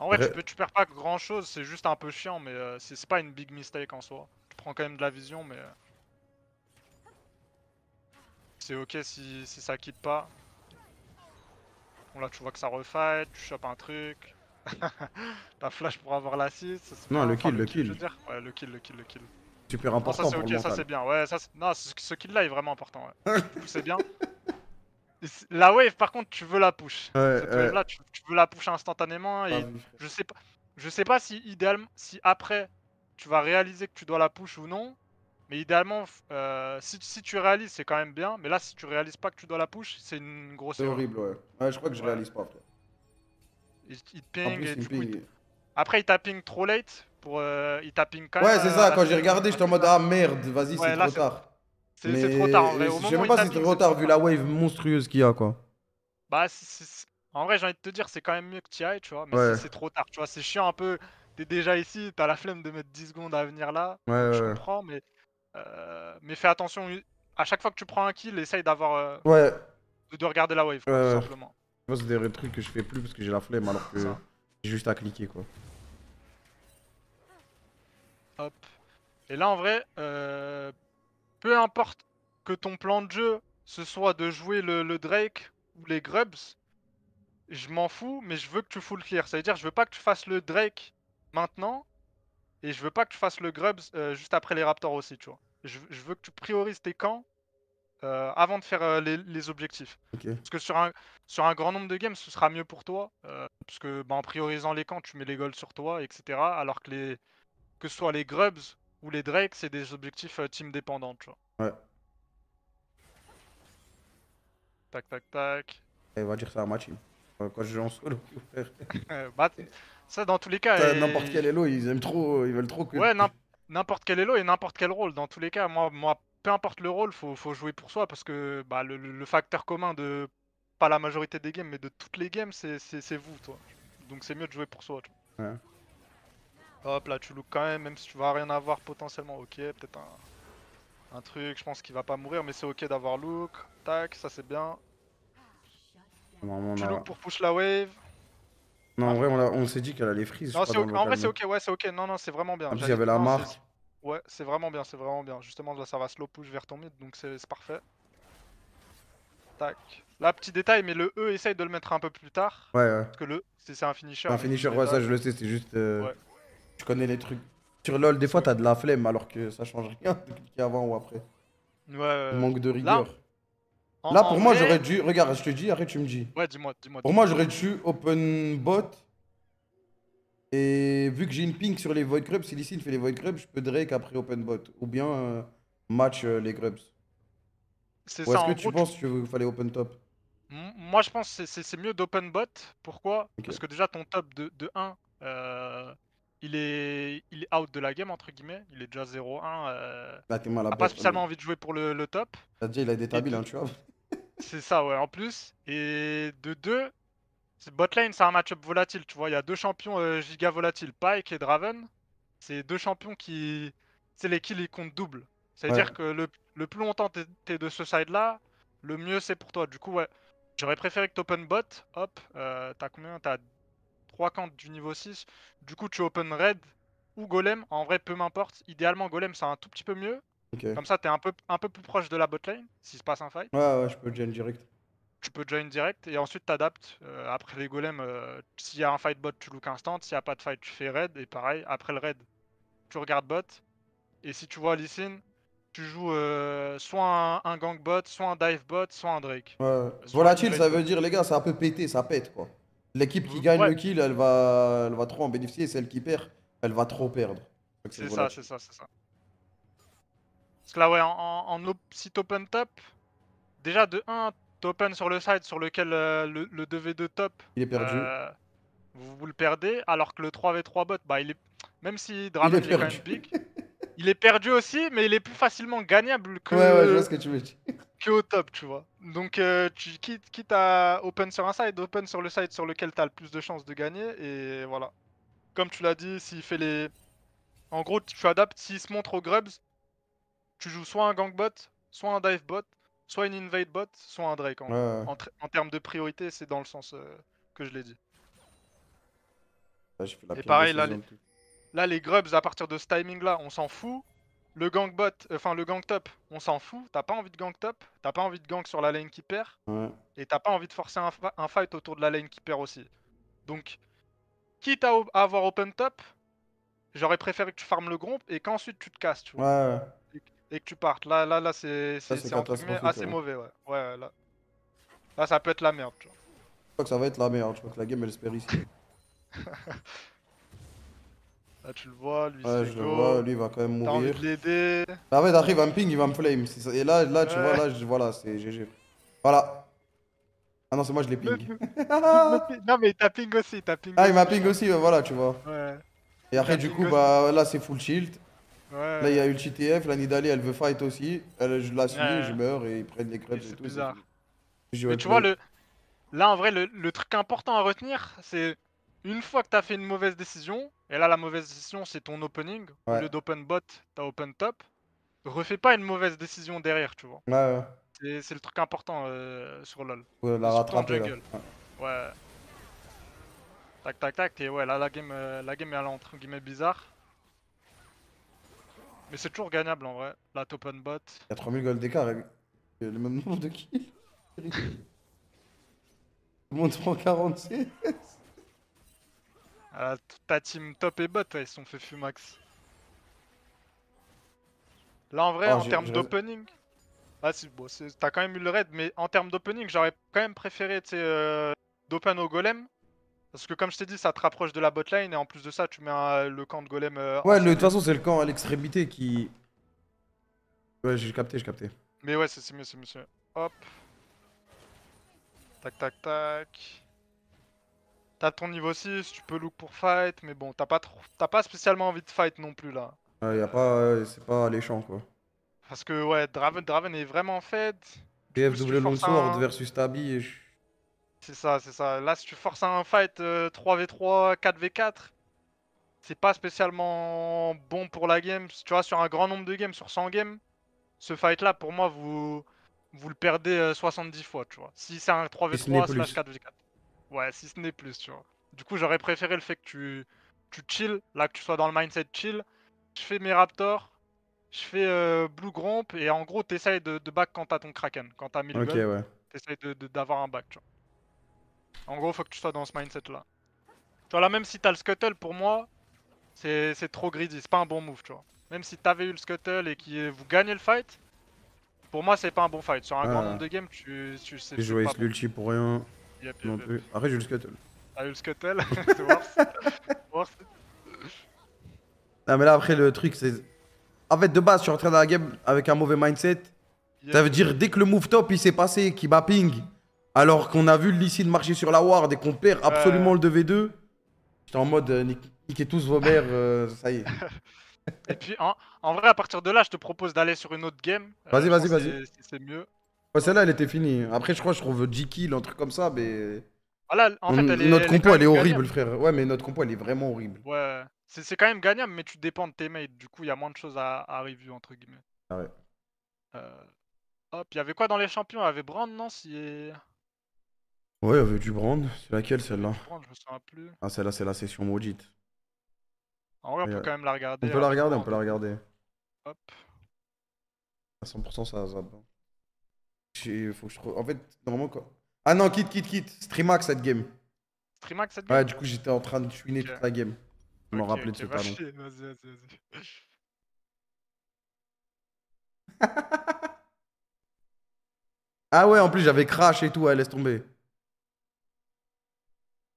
En vrai, tu, perds pas grand chose, c'est juste un peu chiant, mais c'est pas une big mistake en soi. Tu prends quand même de la vision, mais. C'est ok si, ça quitte pas. Bon, là, tu vois que ça refight, tu chopes un truc. T'as flash pour avoir la 6. Non, le kill, le kill. le kill, le kill, le kill. Super important. ça, c'est c'est bien. Ouais, ça, non, ce kill là est vraiment important. c'est bien. La wave, par contre, tu veux la push. là, tu, veux la push instantanément. Et je, sais pas, je sais pas si idéalement, si après tu vas réaliser que tu dois la push ou non. Mais idéalement, euh, si, si, tu réalises, c'est quand même bien. Mais là, si tu réalises pas que tu dois la push, c'est une grosse. C'est horrible, ouais. je crois que je réalise pas. Toi. Il, ping et ping. Après, il tapping trop late. Pour, euh, il tapping quand Ouais, c'est ça. Euh, quand j'ai regardé, j'étais en mode ah merde, vas-y, c'est trop tard. C'est trop tard en je sais même pas si c'est trop tard vu la wave monstrueuse qu'il y a quoi. Bah, en vrai, j'ai envie de te dire, c'est quand même mieux que tu ailles, tu vois. Mais c'est trop tard, tu vois. C'est chiant un peu. T'es déjà ici, t'as la flemme de mettre 10 secondes à venir là. Ouais, je comprends, mais. Euh, mais fais attention, à chaque fois que tu prends un kill, essaye d'avoir. ouais. De, de, regarder la wave, tout simplement c'est des trucs que je fais plus parce que j'ai la flemme alors que j'ai juste à cliquer quoi. Hop. Et là, en vrai, euh, peu importe que ton plan de jeu ce soit de jouer le, Drake ou les Grubs, je m'en fous, mais je veux que tu full clear. Ça à dire, je veux pas que tu fasses le Drake maintenant et je veux pas que tu fasses le Grubs euh, juste après les Raptors aussi, tu vois. je veux que tu priorises tes camps euh, avant de faire euh, les, objectifs. Parce que sur un, sur un grand nombre de games, ce sera mieux pour toi. Euh, parce que bah, en priorisant les camps, tu mets les goals sur toi, etc. Alors que les que ce soit les grubs ou les drakes, c'est des objectifs team dépendants. Tu vois. Ouais. Tac, tac, tac. Et on va dire ça à ma team. Quand je joue en solo, bah, ça dans tous les cas. N'importe quel elo, ils aiment trop, ils veulent trop que. Ouais, n'importe quel elo et n'importe quel rôle. Dans tous les cas, moi, moi peu importe le rôle, faut, jouer pour soi parce que bah, le, facteur commun de pas la majorité des games, mais de toutes les games, c'est vous, toi. Donc c'est mieux de jouer pour soi. Ouais. Hop là, tu look quand même, même si tu vas rien avoir potentiellement. Ok, peut-être un, truc, je pense qu'il va pas mourir, mais c'est ok d'avoir look. Tac, ça c'est bien. Ah, tu look pour push la wave. Non, en ah. vrai, on, s'est dit qu'elle allait freeze. Non, En vrai, c'est ok, ouais, c'est ok. Non, non, c'est vraiment bien. En il avait la marque. Ouais, c'est vraiment bien, c'est vraiment bien. Justement, ça va slow push vers ton mid, donc c'est parfait. Tac. Là, petit détail, mais le E, essaye de le mettre un peu plus tard. Ouais, ouais. Parce que le, E c'est un finisher. Un finisher, ouais, ça, je le sais, c'est juste. Euh, ouais. Tu connais les trucs. Sur LoL, des fois, t'as de la flemme alors que ça change rien de cliquer avant ou après. Ouais, ouais. manque de rigueur. Là, pour moi, j'aurais dû. Regarde, je te dis, arrête, tu me dis. Ouais, dis-moi, dis-moi. pour moi, j'aurais dû open bot et vu que j'ai une ping sur les Void Grubs, si il fait les Void Grubs, je peux Drake après Open Bot. Ou bien euh, match euh, les Grubs. C'est ça. Est-ce que tu penses que qu'il fallait Open Top Moi, je pense que c'est, mieux d'Open Bot. Pourquoi Parce que déjà, ton top de, de 1, euh, il, est, il est out de la game, entre guillemets. Il est déjà 0-1. Là, bah, t'es pas spécialement envie de jouer pour le, le top. veut dire il a des tables, hein, tu vois. c'est ça, ouais, en plus. Et de 2, Botlane, c'est un match-up volatile, tu vois. Il y a deux champions euh, giga volatiles, Pike et Draven. C'est deux champions qui. C'est les kills, ils comptent double. C'est-à-dire que le, plus longtemps t'es de ce side-là, le mieux c'est pour toi. Du coup, ouais. J'aurais préféré que tu open bot. Hop, euh, t'as combien T'as 3 camps du niveau 6. Du coup, tu open red ou golem. En vrai, peu m'importe. Idéalement, golem, c'est un tout petit peu mieux. Comme ça, t'es un peu, un peu plus proche de la botlane, si se passe un fight. Ouais, ouais, je peux le direct tu peux join direct et ensuite t'adaptes. Euh, après les golems, euh, s'il y a un fight bot, tu look instant. S'il n'y a pas de fight, tu fais raid. Et pareil, après le raid, tu regardes bot. Et si tu vois Lee tu joues euh, soit un, gang bot, soit un dive bot, soit un Drake. Ouais. Volatile, ça veut dire, les gars, c'est un peu pété, ça pète quoi. L'équipe qui mmh, gagne le kill, elle va, elle va trop en bénéficier. Celle qui perd, elle va trop perdre. C'est ça, c'est ça, c'est ça. Parce là, ouais, en, en, open top, déjà de 1, Open sur le side sur lequel euh, le, 2v2 top. Il est perdu. Euh, vous, le perdez, alors que le 3v3 bot, bah, il est... même si Draven est, quand même il est perdu aussi, mais il est plus facilement gagnable que, au top, tu vois. Donc, euh, tu, quitte, quitte à open sur un side, open sur le side sur lequel tu as le plus de chances de gagner, et voilà. Comme tu l'as dit, s'il fait les. En gros, tu adaptes, s'il se montre aux grubs, tu joues soit un gangbot, soit un dive bot soit une invade bot, soit un Drake. En, termes de priorité, c'est dans le sens euh, que je l'ai dit. Et pareil, là les... grubs, à partir de ce timing-là, on s'en fout. Le gang bot, euh, enfin le gang top, on s'en fout. T'as pas envie de gang top, t'as pas envie de gang sur la lane qui perd. Et t'as pas envie de forcer un, fight autour de la lane qui perd aussi. Donc, quitte à, avoir open top, j'aurais préféré que tu farmes le groupe et qu'ensuite tu te casses, tu vois et que tu partes. Là, là, là, c'est assez mauvais. Ouais, ouais là. là, ça peut être la merde. Tu vois. Je crois que ça va être la merde. Je crois que la game elle espère ici. Là tu le vois, lui ouais, je le vois, lui il va quand même mourir. T'as envie de l'aider. Ah ouais, me ping, il va me flame. Et là, là tu vois, là, voilà, c'est GG. Voilà. Ah non, c'est moi, je l'ai ping. non, mais t'as ping aussi, t'as ping. Ah, il m'a ping aussi, voilà, tu vois. Ouais. Et après, du coup, bah là, c'est full shield. Là, il y a Ulti TF, la Nidalee, elle veut fight aussi. Elle, je la suis, je meurs et ils prennent les crêpes et, tout, tout. Bizarre. Mais tu vois, le... là, en vrai, le, le truc important à retenir, c'est une fois que t'as fait une mauvaise décision, et là, la mauvaise décision, c'est ton opening. Au lieu d'open bot, t'as open top. Refais pas une mauvaise décision derrière, tu vois. Ouais, C'est le truc important euh, sur LoL. Ouais, la rattraper. Là. Ouais. Tac, tac, tac. Et ouais, là, la game, euh, la game est entre guillemets bizarre. Mais c'est toujours gagnable en vrai, la top and bot. Il a 3000 gold d'écart avec le même nombre de kills. Tout le ah, ta team top et bot, ils sont fait fumax. Là en vrai, ah, en termes d'opening, ah, bon, t'as quand même eu le raid, mais en termes d'opening, j'aurais quand même préféré euh, d'open au golem parce que comme je t'ai dit, ça te rapproche de la botlane et en plus de ça, tu mets le camp de golem. Euh, ouais, de toute façon, c'est le camp à l'extrémité qui. Ouais, j'ai capté, j'ai capté. Mais ouais, c'est mieux, c'est mieux, Hop. Tac, tac, tac. T'as ton niveau 6, tu peux look pour fight, mais bon, t'as pas, trop... pas spécialement envie de fight non plus là. Ouais y pas, c'est pas alléchant quoi. Parce que ouais, Draven, Draven est vraiment fed. BfW Longsword Sword versus Tabi, et je c'est ça, c'est ça. Là, si tu forces un fight 3v3, euh, 4v4, c'est pas spécialement bon pour la game. Tu vois, sur un grand nombre de games, sur 100 games, ce fight-là, pour moi, vous, vous le perdez 70 euh, fois, tu vois. Si c'est un 3v3 slash 4v4. Ouais, si ce n'est plus, tu vois. Du coup, j'aurais préféré le fait que tu, tu chill, là, que tu sois dans le mindset chill. Je fais mes Raptors, je fais euh, Blue Gromp, et en gros, t'essayes de, de back quand t'as ton Kraken, quand t'as 1000 Ok, ouais. t'essayes d'avoir un back, tu vois. En gros, faut que tu sois dans ce mindset là. Tu vois, là, même si t'as le scuttle, pour moi, c'est trop greedy, c'est pas un bon move, tu vois. Même si t'avais eu le scuttle et que vous gagnez le fight, pour moi, c'est pas un bon fight. Sur un grand ah. nombre de games, tu, tu sais. J'ai joué l'ulti pour rien. Après Arrête, j'ai eu le scuttle. T'as eu le scuttle C'est Non, mais là, après, le truc, c'est. En fait, de base, tu suis dans la game avec un mauvais mindset. Ça veut dire, dès que le move top il s'est passé, qui ping, alors qu'on a vu le marcher sur la Ward et qu'on perd absolument le 2v2. J'étais en mode euh, niquez tous vos mères, euh, ça y est. et puis en, vrai, à partir de là, je te propose d'aller sur une autre game. Euh, vas-y, vas-y, vas-y. C'est mieux. Ouais, celle-là, elle était finie. Après, je crois, je trouve G-Kill, un truc comme ça, mais. Voilà, en fait, notre compo, elle est, horrible, frère. Ouais, mais notre compo, elle est vraiment horrible. Ouais, c'est quand même gagnable, mais tu dépends de tes mates. Du coup, il y a moins de choses à, review, entre guillemets. Ah ouais. Hop, il y avait quoi dans les champions Il y avait Brand, non si... Ouais, avait du brand. C'est laquelle celle-là Ah, celle-là, c'est la session maudite. En vrai, on peut euh, quand même la regarder. On peut la hein, regarder, on peut la regarder. Hop. À 100% ça zap. En fait, normalement quoi. Ah non, quitte, quitte, quitte. Streamax cette game. Streamax cette game Ouais, du coup, j'étais en train de chouiner toute la game. Je m'en rappelais de ce talon. ah ouais, en plus j'avais crash et tout, ouais, laisse tomber.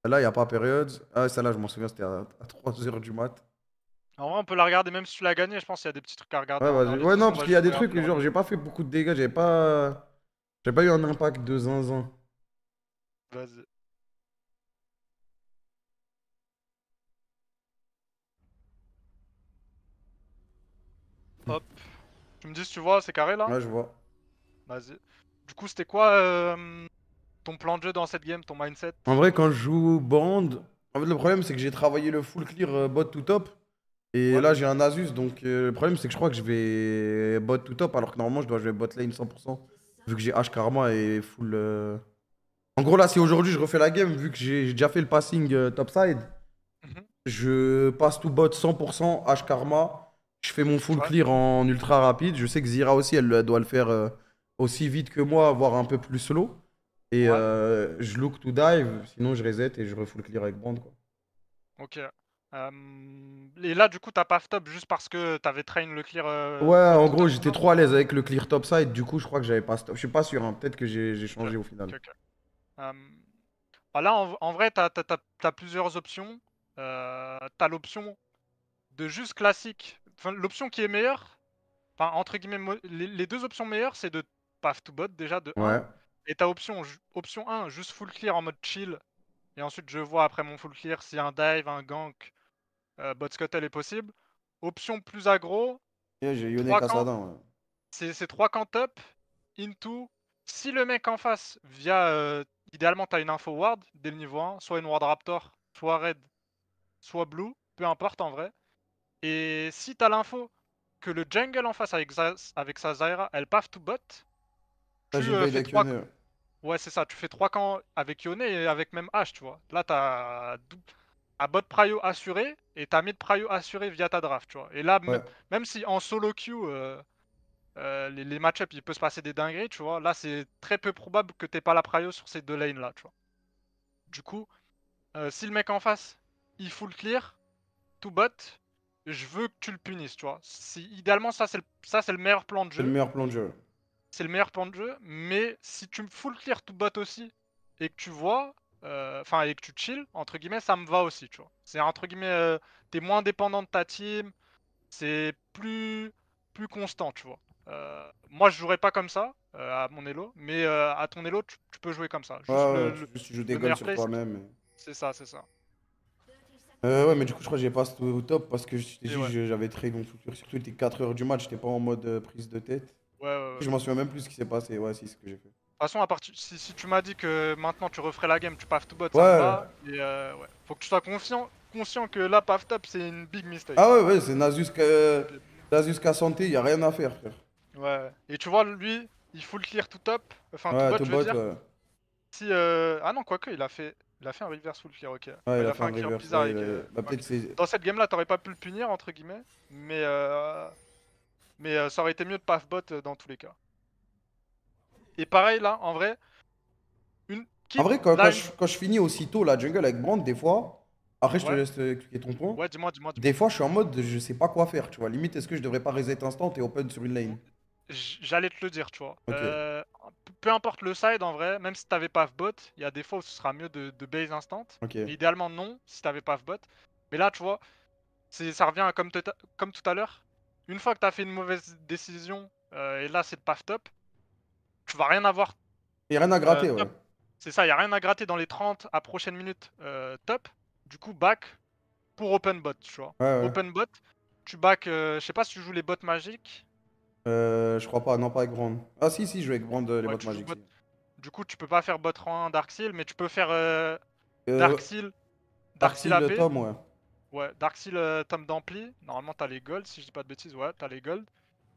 Là, il n'y a pas période. Ah, celle-là, je m'en souviens, c'était à, 3h du mat. En vrai, on peut la regarder, même si tu l'as gagnée, je pense qu'il y a des petits trucs à regarder. Ouais, vas-y ouais non, parce qu'il y a des trucs, genre, j'ai pas fait beaucoup de dégâts, j'ai pas. J'ai pas eu un impact de zinzin. Vas-y. Hmm. Hop. Tu me dis si tu vois, c'est carré là Ouais, je vois. Vas-y. Du coup, c'était quoi euh, ton plan de jeu dans cette game, ton mindset En vrai, quand je joue bande, en le problème, c'est que j'ai travaillé le full clear euh, bot to top. Et là, j'ai un Asus, donc euh, le problème, c'est que je crois que je vais bot to top, alors que normalement, je dois jouer bot lane 100%, vu que j'ai H Karma et full. Euh. En gros, là, si aujourd'hui je refais la game, vu que j'ai déjà fait le passing top topside, mhm. je passe tout bot 100%, H Karma, je fais mon full clear en ultra rapide. Je sais que Zira aussi, elle doit le faire aussi vite que moi, voire un peu plus slow. Et euh, je look to dive, sinon je reset et je le clear avec Brand. Quoi. Ok. Euh, et là, du coup, t'as pas top juste parce que t'avais train le clear. Euh, ouais, en gros, j'étais trop à l'aise avec le clear top side. Du coup, je crois que j'avais pas stop. Je suis pas sûr, hein, peut-être que j'ai changé au final. Ok. Bah là, en, vrai, t'as as, plusieurs options. t'as l'option de juste classique. Enfin, l'option qui est meilleure, enfin, entre guillemets, les, deux options meilleures, c'est de path to bot déjà de ouais. Et t'as option, option 1, juste full clear en mode chill. Et ensuite, je vois après mon full clear si un dive, un gank, euh, bot scuttle est possible. Option plus aggro. C'est 3 camps up, into. Si le mec en face, via. Euh, idéalement, t'as une info ward dès le niveau 1, soit une ward raptor, soit red, soit blue, peu importe en vrai. Et si t'as l'info que le jungle en face avec, avec sa Zyra, elle paf tout bot, Ouais, c'est ça. Tu fais trois camps avec Yone et avec même H, tu vois. Là, t'as à bot prio assuré et t'as mis de prio assuré via ta draft, tu vois. Et là, même si en solo queue, euh, euh, les, matchups match-ups, il peut se passer des dingueries, tu vois. Là, c'est très peu probable que t'aies pas la prio sur ces deux lanes-là, tu vois. Du coup, euh, si le mec en face, il full clear, tout bot, je veux que tu le punisses, tu vois. Si, idéalement, ça, c'est le, ça, c'est le meilleur plan de jeu. C'est le meilleur plan de jeu c'est le meilleur point de jeu, mais si tu me full clear tout bot aussi, et que tu vois, euh, enfin, et que tu chill, entre guillemets, ça me va aussi, tu vois. C'est entre guillemets, euh, t'es moins dépendant de ta team, c'est plus, plus constant, tu vois. Euh, moi, je jouerais pas comme ça à mon elo, mais à ton elo, tu, peux jouer comme ça. Juste ouais, sur toi-même. C'est ça, c'est ça. ouais, mais du coup, je crois que j'ai pas au top parce que j'avais très long Surtout, il était 4h du match, j'étais pas en mode prise de tête. Ouais, ouais, ouais. Je m'en souviens même plus ce qui s'est passé, ouais, si, ce que j'ai fait. De toute façon, à partir, si, si tu m'as dit que maintenant tu referais la game, tu paf tout bot, c'est ça Et euh, ouais. Faut que tu sois conscient, conscient que là, paf top c'est une big mistake. Ah ouais, ouais, c'est Nasus jusqu'à santé, y a rien à faire, frère. Ouais. Et tu vois, lui, il full clear tout top. Enfin, tout bot, veux dire. Si, euh... Ah non, quoique, il a fait. Il a fait un reverse full clear, ok. il, a fait, un, clear bizarre. Avec... Euh, bah, Dans cette game là, t'aurais pas pu le punir, entre guillemets. Mais euh... Mais euh, ça aurait été mieux de paf bot euh, dans tous les cas. Et pareil là, en vrai. Une... En vrai, quand, je, finis aussitôt la jungle avec Brand, des fois. Après, je te laisse expliquer euh, ton point. Ouais, dis-moi, dis-moi. des fois, je suis en mode, je sais pas quoi faire, tu vois. Limite, est-ce que je devrais pas reset instant et open sur une lane J'allais te le dire, tu vois. peu importe le side en vrai, même si t'avais paf bot, il y a des fois où ce sera mieux de, base instant. Idéalement, non, si t'avais paf bot. Mais là, tu vois, ça revient comme, comme tout à l'heure. Une fois que t'as fait une mauvaise décision, euh, et là c'est de pas top, tu vas rien avoir. Il a rien à gratter, euh, ouais. C'est ça, il n'y a rien à gratter dans les 30 à prochaine minute euh, top. Du coup, back pour open bot, tu vois. Open bot, tu back, je sais pas si tu joues les bots magiques. Euh, je crois pas, non pas avec Brand. Ah si si, je joue avec Brand les bots magiques. Du coup, tu peux pas faire bot rang 1 Dark Seal, mais tu peux faire Dark Seal. Dark, Seal, AP. Dark Seal, tome d'ampli. Normalement, t'as les golds, si je dis pas de bêtises. Ouais, t'as les golds.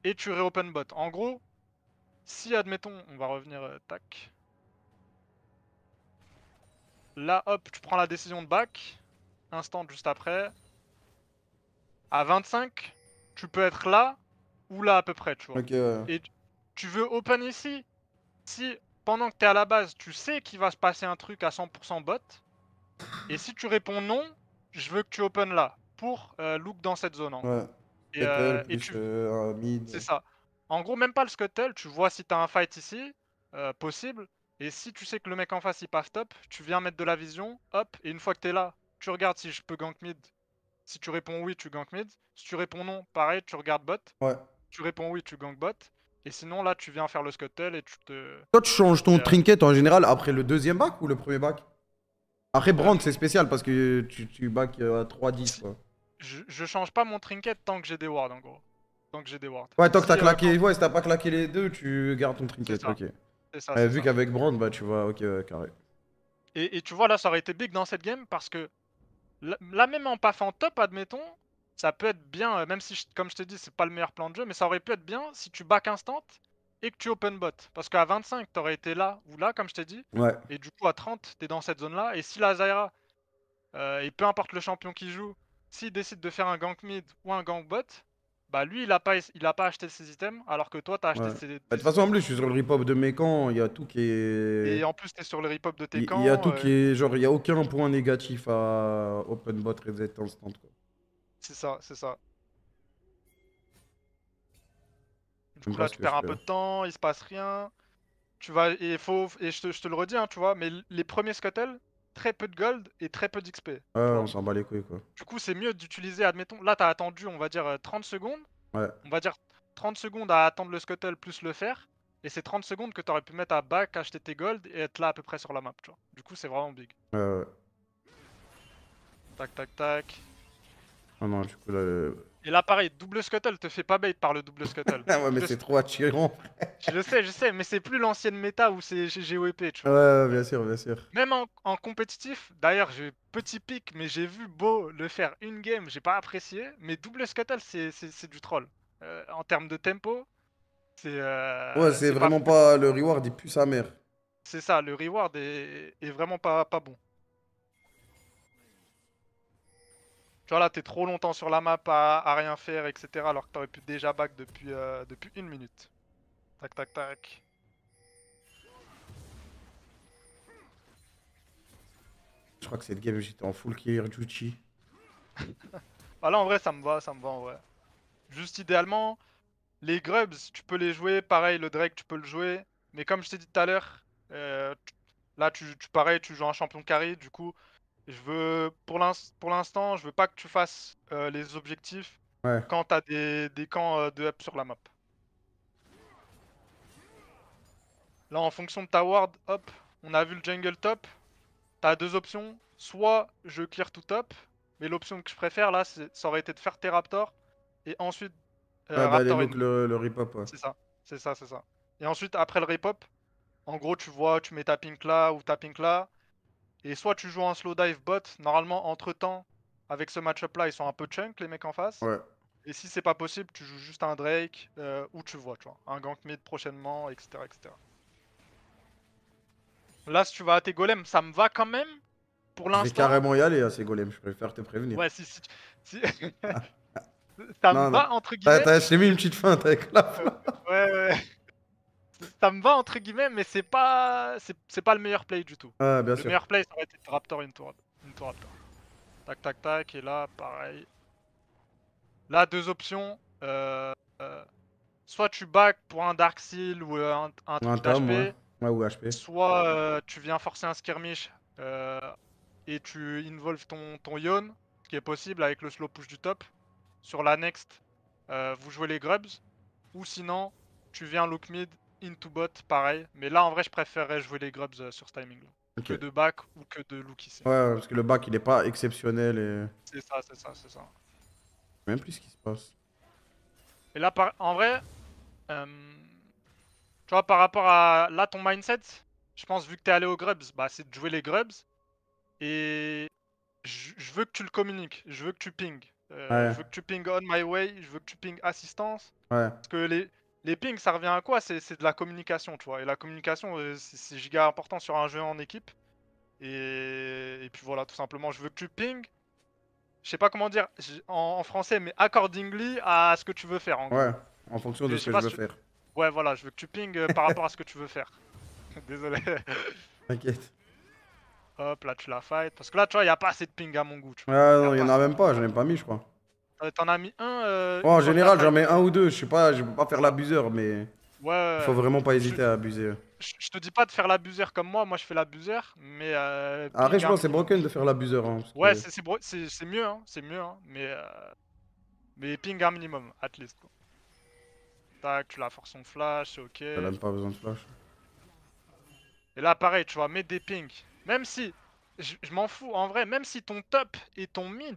Et tu réopen bot. En gros, si admettons, on va revenir. Euh, tac. Là, hop, tu prends la décision de back. Instant juste après. À 25, tu peux être là ou là à peu près, tu vois. Et tu veux open ici. Si pendant que t'es à la base, tu sais qu'il va se passer un truc à 100% bot. Et si tu réponds non, je veux que tu open là pour euh, look dans cette zone. ouais. Et, euh, tu... Euh, C'est ça. En gros, même pas le scuttle, tu vois si t'as un fight ici, possible, et si tu sais que le mec en face il passe top, tu viens mettre de la vision, hop, et une fois que t'es là, tu regardes si je peux gank mid. Si tu réponds oui, tu gank mid. Si tu réponds non, pareil, tu regardes bot. Ouais. Tu réponds oui, tu gank bot. Et sinon, là, tu viens faire le scuttle et tu te. Toi, tu changes ton trinket en général après le deuxième bac ou le premier bac après, Brand, c'est spécial parce que tu, tu back euh, à 3-10. Je, change pas mon trinket tant que j'ai des wards en gros. Tant que j'ai des wards. Ouais, tant que t'as euh, claqué, si t'as pas claqué les deux, tu gardes ton trinket, ok. vu qu'avec Brand, bah tu vois, ok, carré. Et, tu vois, là, ça aurait été big dans cette game parce que là, même en paf en top, admettons, ça peut être bien, euh, même si, comme je te dis, c'est pas le meilleur plan de jeu, mais ça aurait pu être bien si tu back instant et que tu open bot. Parce qu'à 25, tu aurais été là ou là, comme je t'ai dit. Ouais. Et du coup, à 30, tu es dans cette zone-là. Et si la Zaira, euh, et peu importe le champion qui joue, s'il décide de faire un gank mid ou un gank bot, bah lui, il a pas, il a pas acheté ses items, alors que toi, as acheté ses. Bah, de toute façon, en plus, je suis sur le ripop de mes camps, il y a tout qui est. Et en plus, es sur le ripop de tes camps. Il y a tout qui euh, est. Genre, il y a aucun point négatif à open bot reset instant, C'est ça, c'est ça. Du coup, là, tu perds un peu de temps, il se passe rien. Tu vas, et, faut, et je, te, le redis, hein, tu vois, mais les premiers scuttles, très peu de gold et très peu d'XP. Ouais, on s'en bat les couilles, quoi. Du coup, c'est mieux d'utiliser, admettons, là, t'as attendu, on va dire, 30 euh, secondes. Ouais. On va dire 30 secondes à attendre le scuttle plus le faire. Et c'est 30 secondes que t'aurais pu mettre à back, acheter tes gold et être là à peu près sur la map, tu vois. Du coup, c'est vraiment big. Ouais, ouais. Tac, tac, tac. oh non, du coup, là, et là, pareil, double scuttle te fait pas bait par le double scuttle. ah ouais, mais c'est trop attirant. je le sais, je sais, mais c'est plus l'ancienne méta où c'est GOEP, tu vois. Ouais, bien sûr, bien sûr. Même en, compétitif, d'ailleurs, j'ai petit pic, mais j'ai vu Beau le faire une game, j'ai pas apprécié. Mais double scuttle, c'est du troll. Euh, en termes de tempo, c'est. Euh, ouais, c'est vraiment pas... Le reward, est plus sa mère. C'est ça, le reward est, est vraiment pas, pas bon. Tu vois, là, t'es trop longtemps sur la map à, rien faire, etc. Alors que t'aurais pu déjà back depuis, euh, depuis une minute. Tac, tac, tac. Je crois que cette game, j'étais en full kill Juchi. bah là, en vrai, ça me va, ça me va, en vrai. Juste idéalement, les grubs, tu peux les jouer. Pareil, le Drake, tu peux le jouer. Mais comme je t'ai dit tout à l'heure, euh, là, tu, pareil, tu joues un champion carré Du coup, je veux, pour l'instant, je veux pas que tu fasses euh, les objectifs quand t'as des, des camps euh, de up sur la map. Là, en fonction de ta ward, hop, on a vu le jungle top. T'as deux options. Soit je clear tout top, mais l'option que je préfère là, ça aurait été de faire tes raptors et ensuite. Euh, bah, le, rip C'est ça, c'est ça, c'est ça. Et ensuite, après le rip en gros, tu vois, tu mets ta pink là ou ta pink là. Et soit tu joues un slow dive bot, normalement entre temps, avec ce match-up là, ils sont un peu chunk les mecs en face. Ouais. Et si c'est pas possible, tu joues juste un Drake euh, ou tu vois, tu vois, un gank mid prochainement, etc. Là, si tu vas à tes golems, ça me va quand même pour l'instant. Je vais carrément y aller à ces golems, je préfère te prévenir. Ouais, si, si. ça me va entre guillemets. T'as, mis une petite feinte avec la. Euh, ouais, ça me va entre guillemets, mais c'est pas c'est pas le meilleur play du tout. le meilleur play, ça aurait été Raptor into, tour Raptor. Tac, tac, tac, et là, pareil. Là, deux options. Euh, euh, soit tu back pour un Dark Seal ou un, un, ou HP. Soit euh, tu viens forcer un skirmish et tu involves ton, ton ce qui est possible avec le slow push du top. Sur la next, vous jouez les grubs. Ou sinon, tu viens look mid into bot, pareil. Mais là, en vrai, je préférerais jouer les grubs euh, sur ce timing-là. Que de back ou que de look Ouais, parce que le back, il est pas exceptionnel et... C'est ça, c'est ça, c'est ça. Même plus ce qui se passe. Et là, en vrai, euh, tu vois, par rapport à là, ton mindset, je pense, vu que t'es allé aux grubs, bah, c'est de jouer les grubs. Et je veux que tu le communiques, je veux que tu ping. Euh, je veux que tu ping on my way, je veux que tu ping assistance. Ouais. Parce que les, les pings, ça revient à quoi C'est de la communication, tu vois. Et la communication, euh, c'est giga important sur un jeu en équipe. Et, puis voilà, tout simplement, je veux que tu ping. Je sais pas comment dire en, français, mais accordingly à ce que tu veux faire. En ouais, en fonction de ce que je veux faire. Ouais, voilà, je veux que tu ping euh, par rapport à ce que tu veux faire. Désolé. T'inquiète. Hop, là, tu la fight. Parce que là, tu vois, il a pas assez de ping à mon goût. Tu non, il n'y en a même pas, j'en ai pas mis, je crois. T'en as mis un euh, oh, En général, j'en mets un ou deux. Je sais pas, je peux pas faire l'abuseur, mais. Faut vraiment pas hésiter à abuser. Je, te dis pas de faire l'abuseur comme moi. Moi, je fais l'abuseur, mais. Euh, Arrête, ah, je pense c'est broken de faire l'abuseur. Hein, ouais, c'est mieux, hein, c'est mieux, hein, mais. Euh, mais ping un minimum, at least. Quoi. Tac, tu la forces son flash, ok. Elle a pas besoin de flash. Et là, pareil, tu vois, mets des pings. Même si, je, je m'en fous, en vrai, même si ton top et ton mid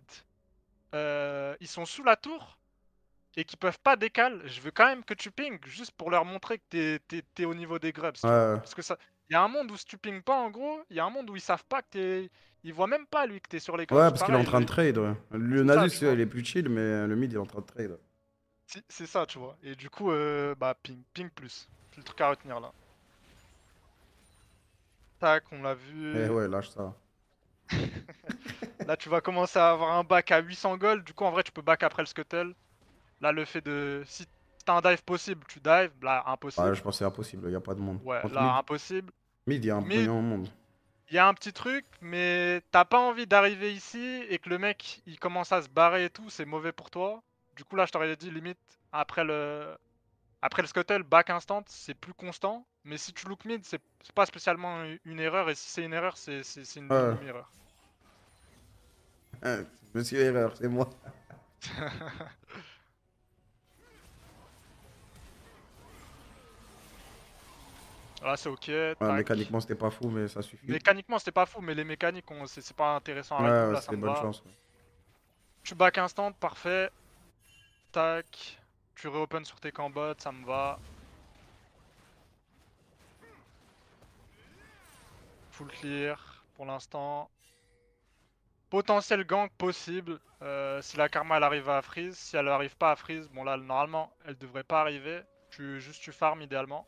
euh, ils sont sous la tour et qui peuvent pas décaler, je veux quand même que tu ping juste pour leur montrer que tu t'es au niveau des grubs. Parce que ça, il y a un monde où si tu ping pas en gros, il y a un monde où ils savent pas que es ils voient même pas lui que tu es sur les Ouais, parce qu'il est en train de trade. Ouais. Le nasus il est plus chill, mais euh, le mid il est en train de trade. C'est ça, tu vois. Et du coup, euh, bah ping, ping plus. C'est le truc à retenir là. Tac, on l'a vu. Eh ouais, lâche ça. Là, tu vas commencer à avoir un bac à 800 gold. Du coup, en vrai, tu peux back après le scuttle. Là, le fait de. Si t'as un dive possible, tu dives. Là, impossible. Ouais je pense c'est impossible. Il a pas de monde. Ouais, là, impossible. Mid, il y a un mid... de monde. Il y a un petit truc, mais t'as pas envie d'arriver ici et que le mec il commence à se barrer et tout, c'est mauvais pour toi. Du coup, là, je t'aurais dit limite après le. Après le scuttle, back instant, c'est plus constant. Mais si tu look mid, c'est pas spécialement une erreur. Et si c'est une erreur, c'est une erreur. Ah, monsieur Erreur, c'est moi. Ah c'est ok. mécaniquement c'était pas fou mais ça suffit. Mécaniquement c'était pas fou mais les mécaniques on... c'est pas intéressant ouais, ouais bonne chance. Tu back instant, parfait. Tac. Tu reopen sur tes cambots, ça me va. Full clear pour l'instant potentiel gank possible euh, si la karma elle arrive à freeze. Si elle arrive pas à freeze, bon là normalement elle devrait pas arriver. Tu juste tu farm idéalement.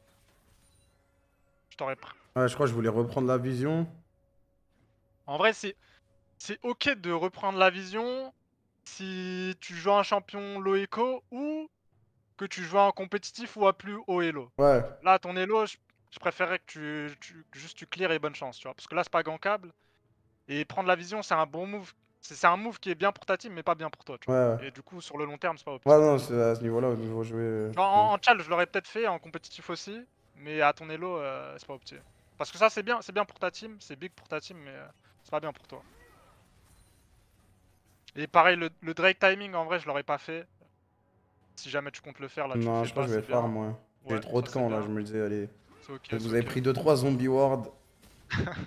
Je t'aurais pris. Ouais, je crois que je voulais reprendre la vision. En vrai, c'est c'est ok de reprendre la vision si tu joues un champion low eco ou que tu joues en compétitif ou à plus haut elo. Ouais. Là, ton elo, je, je préférais que tu, tu, juste tu clear et bonne chance, tu vois, parce que là c'est pas gankable. Et prendre la vision, c'est un bon move. C'est un move qui est bien pour ta team, mais pas bien pour toi. Et du coup, sur le long terme, c'est pas optimal. Ouais, non, c'est à ce niveau-là, au niveau jouer. Euh, en, challenge, je l'aurais peut-être fait, en compétitif aussi, mais à ton elo, euh, c'est pas optimal. Parce que ça, c'est bien, c'est bien pour ta team, c'est big pour ta team, mais euh, c'est pas bien pour toi. Et pareil, le, le Drake timing, en vrai, je l'aurais pas fait. Si jamais tu comptes le faire, là, tu Non, je pense que je vais faire, moi. J'ai trop de camp, là, je me disais, allez. Vous avez pris 2-3 zombie ward.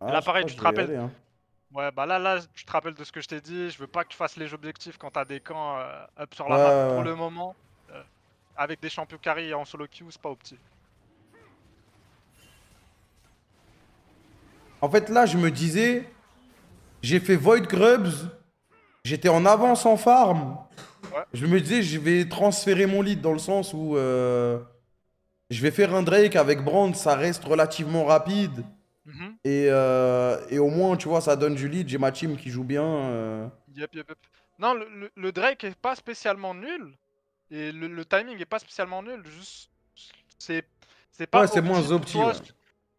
Ah, là, pareil, tu te rappelles. Hein. Ouais, bah là, là, tu te rappelles de ce que je t'ai dit. Je veux pas que tu fasses les objectifs quand t'as des camps euh, up sur la map pour le moment. Euh, avec des champions carry en solo queue, c'est pas au En fait, là, je me disais, j'ai fait Void Grubs, j'étais en avance en farm. Je me disais, je vais transférer mon lead dans le sens où euh, je vais faire un Drake avec Brand, ça reste relativement rapide. Mhm. Euh, et, au moins, tu vois, ça donne du lead. J'ai ma team qui joue bien. Euh. Non, le, Drake est pas spécialement nul. Et le, timing est pas spécialement nul. Juste, c'est pas. c'est moins opti.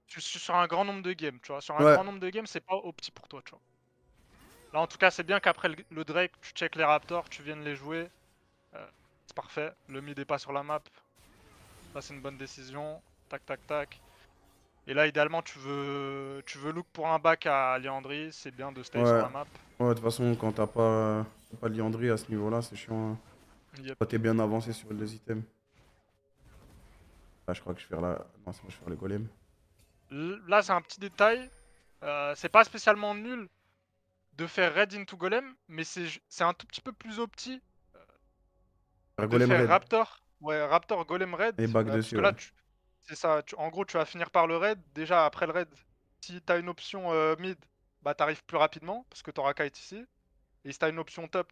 Sur, un grand nombre de games, tu vois. Sur un grand nombre de games, c'est pas opti pour toi, tu vois. Là, en tout cas, c'est bien qu'après le, Drake, tu check les Raptors, tu viennes les jouer. Euh, c'est parfait. Le mid est pas sur la map. Ça, c'est une bonne décision. Tac, tac, tac. Et là, idéalement, tu veux, tu veux look pour un bac à Liandry, c'est bien de stay sur la map. Ouais, de toute façon, quand t'as pas, pas Liandry à ce niveau-là, c'est chiant. Hein. Toi t'es bien avancé sur les items. je crois que je vais faire la... Non, c'est moi, je vais faire le golem. Là, c'est un petit détail. Euh, c'est pas spécialement nul de faire raid into golem, mais c'est un tout petit peu plus opti. Euh, golem raptor. golem red Et bac euh, dessus. C'est ça. en gros, tu vas finir par le raid. Déjà, après le raid, si t'as une option euh, mid, bah t'arrives plus rapidement parce que t'auras kite ici. Et si t'as une option top,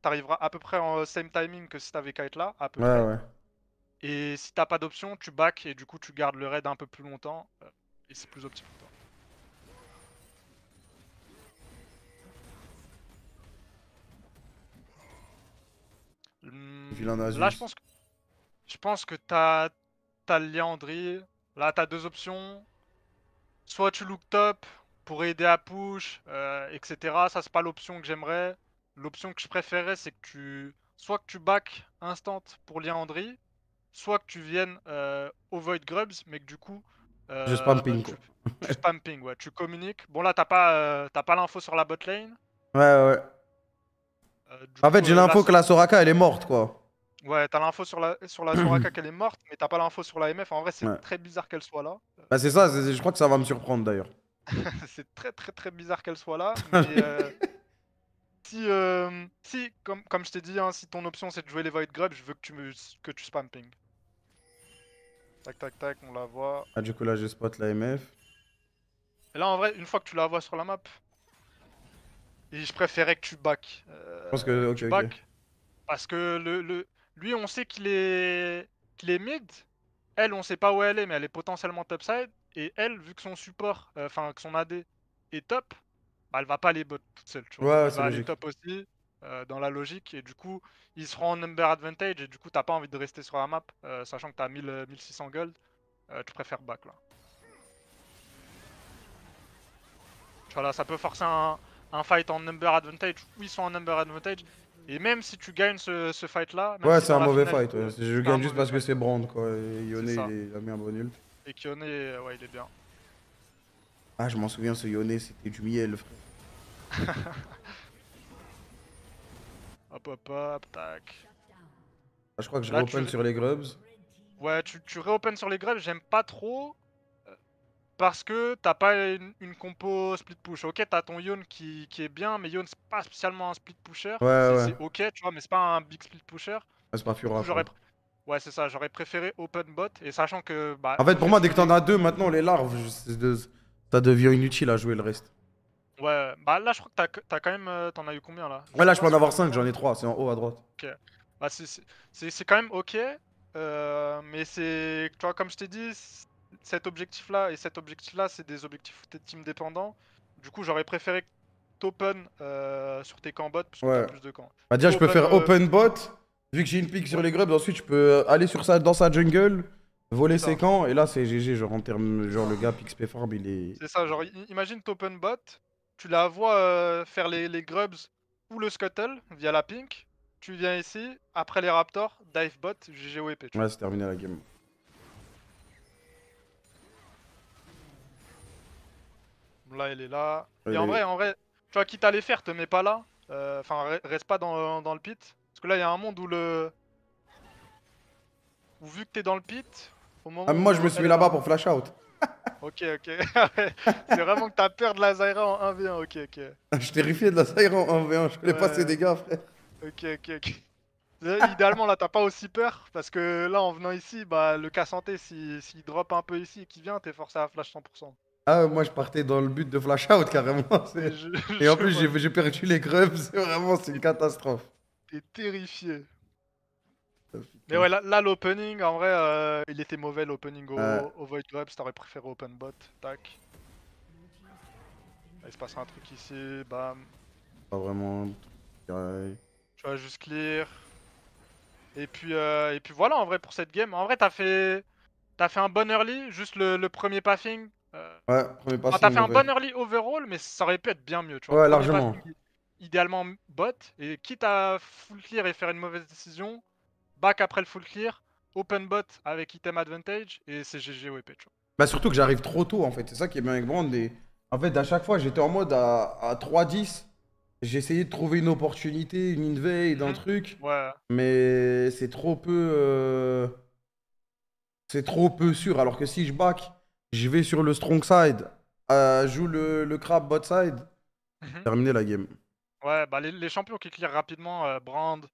t'arriveras à peu près en same timing que si t'avais kite là, à peu Ouais. Et si t'as pas d'option, tu back et du coup tu gardes le raid un peu plus longtemps euh, et c'est plus optique pour Là, je pense que, je pense que t'as le Liandry. Là, t'as deux options. Soit tu look top pour aider à push, euh, etc. Ça, c'est pas l'option que j'aimerais. L'option que je préférais, c'est que tu. Soit que tu back instant pour Liandry, soit que tu viennes euh, au Void Grubs, mais que du coup. Euh, je spam ping. Tu, spam ping, ouais. Tu communiques. Bon, là, t'as pas, as pas l'info sur la bot lane. Ouais, ouais. en fait, j'ai l'info que la Soraka, elle est morte, quoi. Ouais, t'as l'info sur la, sur la Soraka qu'elle est morte, mais t'as pas l'info sur la MF. En vrai, c'est très bizarre qu'elle soit là. Bah, c'est ça, je crois que ça va me surprendre d'ailleurs. c'est très très très bizarre qu'elle soit là. Mais, euh, si, euh, si comme, comme je t'ai dit, hein, si ton option c'est de jouer les Void Grub, je veux que tu, me, que tu spam ping. Tac tac tac, on la voit. Ah, du coup, là, je spot la MF. Et là, en vrai, une fois que tu la vois sur la map, et je préférais que tu back. Euh, je pense que, Parce que le, le, lui, on sait qu'il est... qu'il est mid. Elle, on sait pas où elle est, mais elle est potentiellement top side Et elle, vu que son support, euh, enfin que son AD est top, bah, elle va pas aller bot toute seule. Ouais, elle va top aussi, euh, dans la logique. Et du coup, il se rend en number advantage. Et du coup, t'as pas envie de rester sur la map, euh, sachant que t'as 1000, 1600 gold. tu préfères back là. Tu vois ça peut forcer un, un fight en number advantage. Où ils sont en number advantage, et même si tu gagnes ce, ce fight là. Ouais, c'est euh, un mauvais fight. Je gagne juste parce que c'est Brand quoi. Et Yone, il a mis un bon ult. Et Kyone euh, ouais, il est bien. Ah, je m'en souviens, ce Yone, c'était du miel, frère. hop, hop, hop, tac. Ah, je crois que je reopen sur les grubs. Ouais, tu, tu réopen sur les grubs, j'aime pas trop parce que t'as pas une, compo split push. Ok, t'as ton Yone qui, est bien, mais Yone c'est pas spécialement un split pusher. Ouais, C'est ok, tu vois, mais c'est pas un big split pusher. Ouais, ah, c'est pas ouais, c'est ça, j'aurais préféré open bot. Et sachant que. Bah, en fait, pour moi, dès que t'en as deux, maintenant les larves, tu ça devient inutile à jouer le reste. Ouais, bah là, je crois que t'as quand même. Euh, t'en as eu combien là Ouais, là, je peux en avoir 5, j'en ai 3, c'est en haut à droite. Ok. Bah, c'est quand même ok. Euh, mais c'est, tu vois, comme je t'ai dit, cet objectif-là et cet objectif-là, c'est des objectifs team dépendants. Du coup, j'aurais préféré t'open euh, sur tes camps bots parce que t'as plus de camps. Bah déjà, je peux faire open euh, bot. Vu que j'ai une pique sur les grubs, ensuite je peux euh, aller sur sa, dans sa jungle, voler ses camps, et là c'est GG, genre en genre le gap XP farm il est... C'est ça, genre imagine t'open bot, tu la vois faire les, grubs ou le scuttle via la pink, tu viens ici, après les raptors, dive bot, GG e Ouais, c'est terminé la game. Là, elle est là. et en vrai, en vrai, tu vois, quitte à faire, te mets pas là. Euh, enfin, reste pas dans, le pit. Parce que là, il y a un monde où le. vu que t'es dans le pit. Ah, moi, je me suis mis là-bas pour flash out. ok, ok. c'est vraiment que t'as peur de la Zyra en 1v1. Ok, ok. je suis terrifié de la Zyra en 1v1. Je connais pas ses dégâts, frère. Ok, ok, ok. Idéalement, là, t'as pas aussi peur parce que là, en venant ici, bah, le cas santé, s'il drop un peu ici et qu'il vient, t'es forcé à flash 100%. Ah, moi, je partais dans le but de flash out carrément. Et en plus, j'ai perdu les grubs. C'est vraiment c'est une catastrophe. T'es terrifié. Mais ouais, là, l'opening, en vrai, euh, il était mauvais l'opening au, Void Grubs. T'aurais préféré open bot. Tac. Ah, il se passe un truc ici. Bam. Pas vraiment. Tu vas juste clear. Et puis, euh, et puis voilà, en vrai, pour cette game. En vrai, t'as fait. fait un bon early, juste le, le premier pathing, Ouais, premier t'as fait un bon early overall, mais ça aurait pu être bien mieux, tu vois. Ouais, largement. idéalement bot, et quitte à full clear et faire une mauvaise décision, back après le full clear, open bot avec item advantage, et c'est GG ep. tu vois. Bah surtout que j'arrive trop tôt en fait, c'est ça qui est bien avec Brand. Et... En fait, à chaque fois, j'étais en mode à, 3-10, j'essayais de trouver une opportunité, une invade, un mhm. truc. Ouais. Mais c'est trop peu. Euh, c'est trop peu sûr. Alors que si je back J'y vais sur le strong side. Euh, joue le, le crab bot side. Mhm. Terminer la game. Ouais, bah les, champions qui clear rapidement, euh, Brand,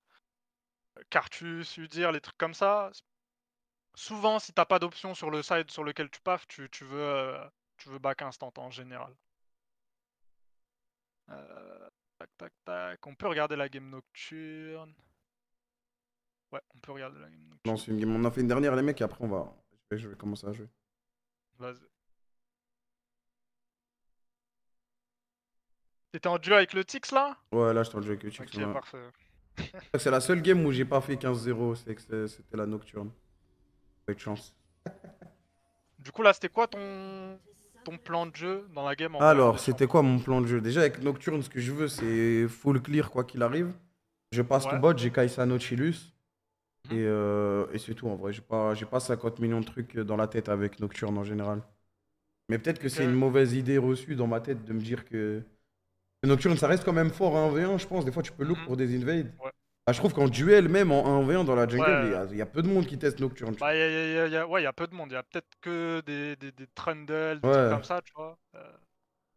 Cartus, Udir, les trucs comme ça. Souvent, si t'as pas d'option sur le side sur lequel tu paf, tu, veux, euh, tu veux back instant en général. tac, tac, tac. On peut regarder la game nocturne. Ouais, on peut regarder la game nocturne. Non, une game. On en fait une dernière, les mecs, et après on va. je vais commencer à jouer. Vas-y. T'étais en duo avec le Tix là Ouais, là, j'étais en duo avec le Tix. Ok, parfait. c'est la seule game où j'ai pas fait 15-0, c'est que c'était la nocturne. de chance. Du coup, là, c'était quoi ton... ton plan de jeu dans la game Alors, c'était quoi mon plan de jeu Déjà, avec Nocturne, ce que je veux, c'est full clear quoi qu'il arrive. Je passe tout bot, j'ai Kaisa Nautilus. Mhm. Et, euh, et c'est tout en vrai. J'ai pas, j'ai pas 50 millions de trucs dans la tête avec Nocturne en général. Mais peut-être que c'est une mauvaise idée reçue dans ma tête de me dire que. Nocturne, ça reste quand même fort en 1v1, je pense. Des fois, tu peux look mhm. pour des invades. Bah, je trouve qu'en duel, même en 1v1 dans la jungle, il y, a peu de monde qui teste Nocturne. ouais, il y a peu de monde. Il y a peut-être que des, des, des trundles, des trucs comme ça, tu vois. Euh,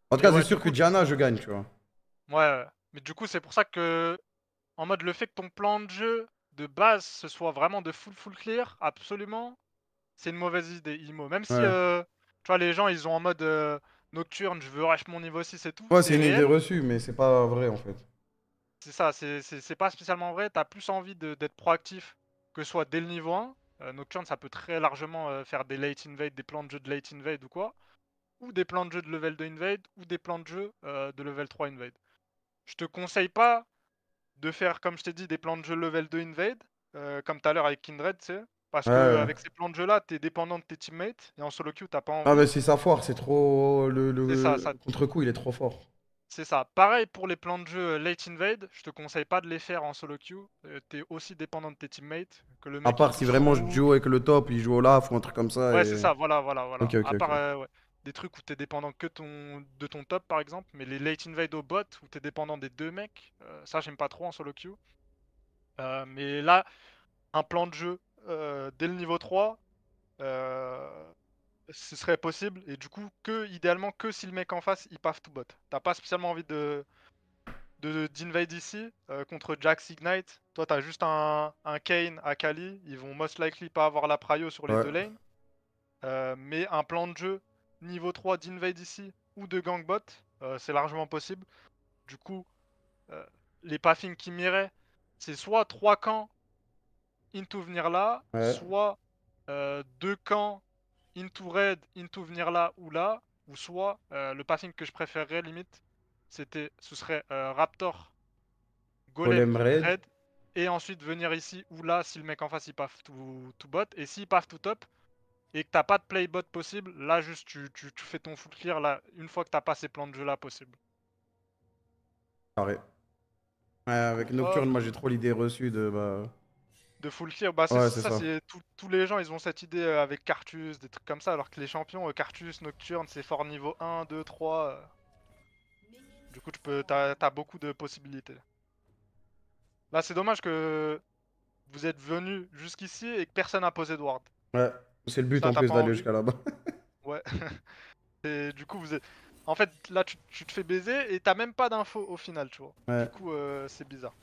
en tout cas, c'est sûr que Diana, je gagne, tu vois. Ouais, mais du coup, c'est pour ça que. En mode, le fait que ton plan de jeu de base ce soit vraiment de full full clear, absolument, c'est une mauvaise idée, IMO. Même si, euh, tu vois, les gens, ils ont en mode euh, nocturne, je veux racheter mon niveau 6 et tout. c'est une idée reçue, mais c'est pas vrai en fait. C'est ça, c'est pas spécialement vrai. tu as plus envie d'être proactif que soit dès le niveau 1. Euh, nocturne, ça peut très largement faire des late invade, des plans de jeu de late invade ou quoi. Ou des plans de jeu de level 2 invade, ou des plans de jeu de level 3 invade. Je te conseille pas de faire, comme je t'ai dit, des plans de jeu level 2 invade, euh, comme tout à l'heure avec Kindred, tu Parce que avec ces plans de jeu là, t'es dépendant de tes teammates et en solo queue, t'as pas ah, envie. Ah, mais c'est sa foire, c'est trop. Le, contre-coup, il est trop fort. C'est ça. Pareil pour les plans de jeu euh, late invade, je te conseille pas de les faire en solo queue. Euh, t'es aussi dépendant de tes teammates que le À part si vraiment je joue avec le top, il joue au laf ou un truc comme ça. Ouais, c'est ça, voilà, voilà, voilà. Ok, des trucs où es dépendant que ton, de ton top par exemple, mais les late invade au bot où es dépendant des deux mecs, euh, ça j'aime pas trop en solo queue. Euh, mais là, un plan de jeu euh, dès le niveau 3, ce serait possible et du coup, que idéalement que si le mec en face il paf tout bot. T'as pas spécialement envie de d'invade ici contre Jax Ignite. Toi t'as juste un, un Kane à Kali, ils vont most likely pas avoir la prio sur les deux lanes. mais un plan de jeu niveau 3 d'invade ici ou de gangbot, bot euh, c'est largement possible. Du coup, euh, les pathings qui miraient, c'est soit 3 camps into venir là, soit 2 euh, camps into red, into venir là ou là, ou soit le pathing que je préférerais limite, c'était, ce serait Raptor, Golem, red. et ensuite venir ici ou là si le mec en face il paf tout, tout bot, et s'il paf tout top, et que t'as pas de playbot possible, là juste tu, tu, fais ton full clear là, une fois que t'as pas ces plans de jeu là possible. Ouais, avec Nocturne, moi j'ai trop l'idée reçue de. Bah... De full clear, bah c'est ça, c'est tous les gens ils ont cette idée euh, avec Cartus, des trucs comme ça, alors que les champions, euh, Cartus, Nocturne, c'est fort niveau 1, 2, 3. Du coup, tu peux, t'as beaucoup de possibilités. Là, c'est dommage que vous êtes venu jusqu'ici et que personne n'a posé de ward. Ouais. C'est le but en plus d'aller jusqu'à là-bas. ouais. Et du coup, vous êtes... En fait, là, tu, te fais baiser et t'as même pas d'infos au final, tu vois. Du coup, euh, c'est bizarre.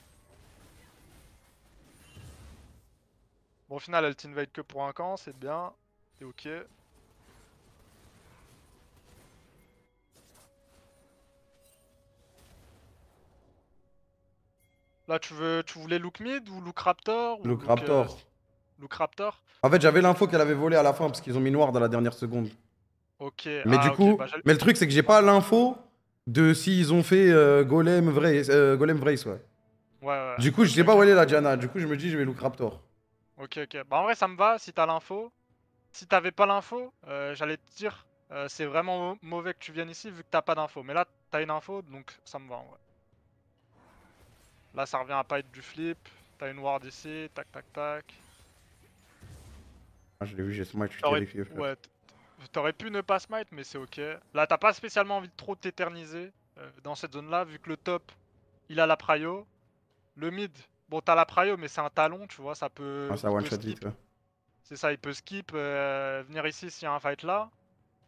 Bon, au final, elle t'invite que pour un camp, c'est bien. C'est ok. Là, tu veux, tu voulais look mid ou look raptor look euh, raptor. Luke Raptor En fait, j'avais l'info qu'elle avait volé à la fin parce qu'ils ont mis noir dans la dernière seconde. Ok. Mais ah, du coup, bah, mais le truc, c'est que j'ai pas l'info de s'ils ils ont fait euh, Golem vrai, euh, Golem vrai ouais. Ouais, Du coup, je sais pas où la Diana. Du coup, je me dis, je vais Luke Raptor. Ok, ok. Bah, en vrai, ça me va si t'as l'info. Si t'avais pas l'info, euh, j'allais te dire, c'est vraiment mauvais que tu viennes ici vu que t'as pas d'info. Mais là, t'as une info, donc ça me va, en vrai. Là, ça revient à pas être du flip. T'as une ward ici, tac, tac, tac. Ah, je l'ai vu, j'ai smite, je suis t'aurais pu ne pas smite, mais c'est ok. Là, t'as pas spécialement envie de trop t'éterniser euh, dans cette zone-là, vu que le top, il a la prio. Le mid, bon, t'as la prio, mais c'est un talon, tu vois, ça peut. Ah, ça one shot vite, C'est ça, il peut skip, euh, venir ici s'il y a un fight là.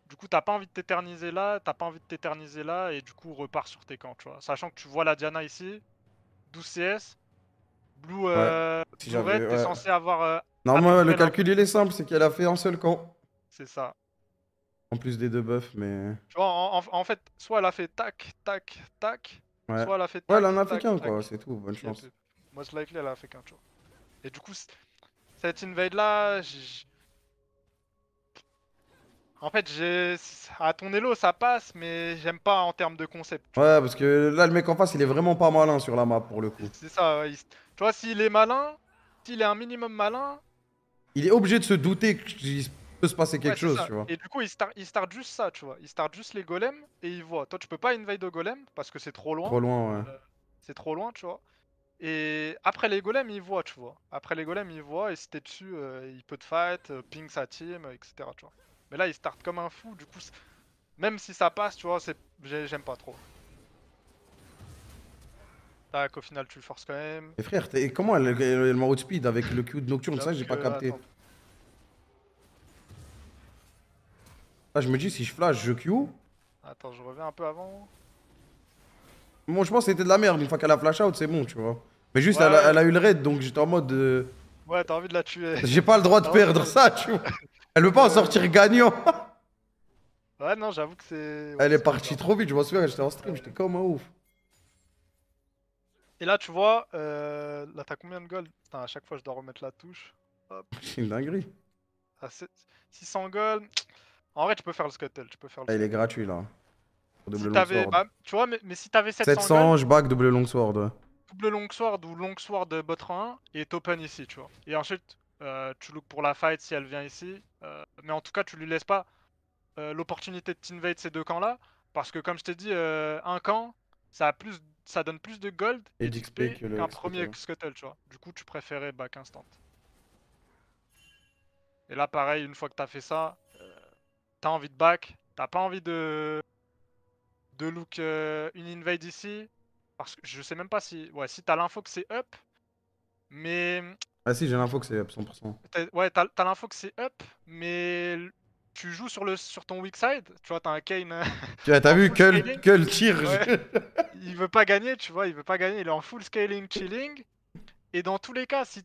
Du coup, t'as pas envie de t'éterniser là, t'as pas envie de t'éterniser là, et du coup, repars sur tes camps, tu vois. Sachant que tu vois la Diana ici, 12 CS, Blue, euh, si t'es censé avoir. Euh, non, le calcul, il est simple, c'est qu'elle a fait un seul camp. C'est ça. En plus des deux buffs, mais. Tu vois, en, fait, soit elle a fait tac, tac, tac. Soit elle a fait tac. Ouais, elle en a fait qu'un, quoi, c'est tout, bonne chance. Most likely, elle a fait qu'un, tu vois. Et du coup, cette invade là. En fait, j'ai à ton elo ça passe, mais j'aime pas en termes de concept. Ouais, parce que là le mec en face il est vraiment pas malin sur la map pour le coup. C'est ça, il... Tu vois, s'il est malin, s'il est un minimum malin. Il est obligé de se douter qu'il peut se passer quelque chose, tu vois. Et du coup, il start, il juste ça, tu vois. Il start juste les golems et il voit. Toi, tu peux pas invade de golem parce que c'est trop loin. Trop loin, ouais. Euh, c'est trop loin, tu vois. Et après les golems, il voit, tu vois. Après les golems, il voit et si t'es dessus, euh, il peut te fight, euh, ping sa team, etc. Tu vois. Mais là, il start comme un fou, du coup, même si ça passe, tu vois, j'aime pas trop. Tac, au final, tu le forces quand même. Mais frère, comment elle, m'a outspeed avec le Q de Nocturne Ça, j'ai pas capté. Là, ah, je me dis, si je flash, je Q. Attends, je reviens un peu avant. bon, je pense que c'était de la merde. Une fois qu'elle a flash out, c'est bon, tu vois. Mais juste, elle, a, eu le raid, donc j'étais en mode. Euh, ouais, t'as envie de la tuer. J'ai pas le droit de perdre ça, tu vois. Elle veut pas en sortir gagnant. ouais, non, j'avoue que c'est. elle est, partie trop vite, je m'en souviens, j'étais en stream, j'étais comme un ouf. Et là, tu vois, euh, là, t'as combien de gold Putain, à chaque fois, je dois remettre la touche. C'est une dinguerie. 600 ah, gold. En vrai, tu peux faire le scuttle. Tu peux faire ah, il est gratuit là. Pour double longsword. Bah, tu vois, mais, si t'avais 700. 700, gold, je back double longsword. Double longsword ou longsword bot 1 et t'open ici, tu vois. Et ensuite, euh, tu look pour la fight si elle vient ici. Euh, mais en tout cas, tu lui laisses pas euh, l'opportunité de t'invade ces deux camps là. Parce que, comme je t'ai dit, un camp, ça a plus ça donne plus de gold et, d'XP qu'un premier scuttle, tu vois. Du coup, tu préférais back instant. Et là, pareil, une fois que t'as fait ça, euh, t'as envie de back, t'as pas envie de de look euh, une invade ici, parce que je sais même pas si, ouais, si t'as l'info que c'est up, mais ah si, j'ai l'info que c'est up 100%. Ouais, t'as l'info que c'est up, mais tu joues sur, le, sur ton weak side, tu vois, t'as un Kane. Euh, tu as, vu que le, tir. il veut pas gagner, tu vois, il veut pas gagner, il est en full scaling chilling. Et dans tous les cas, si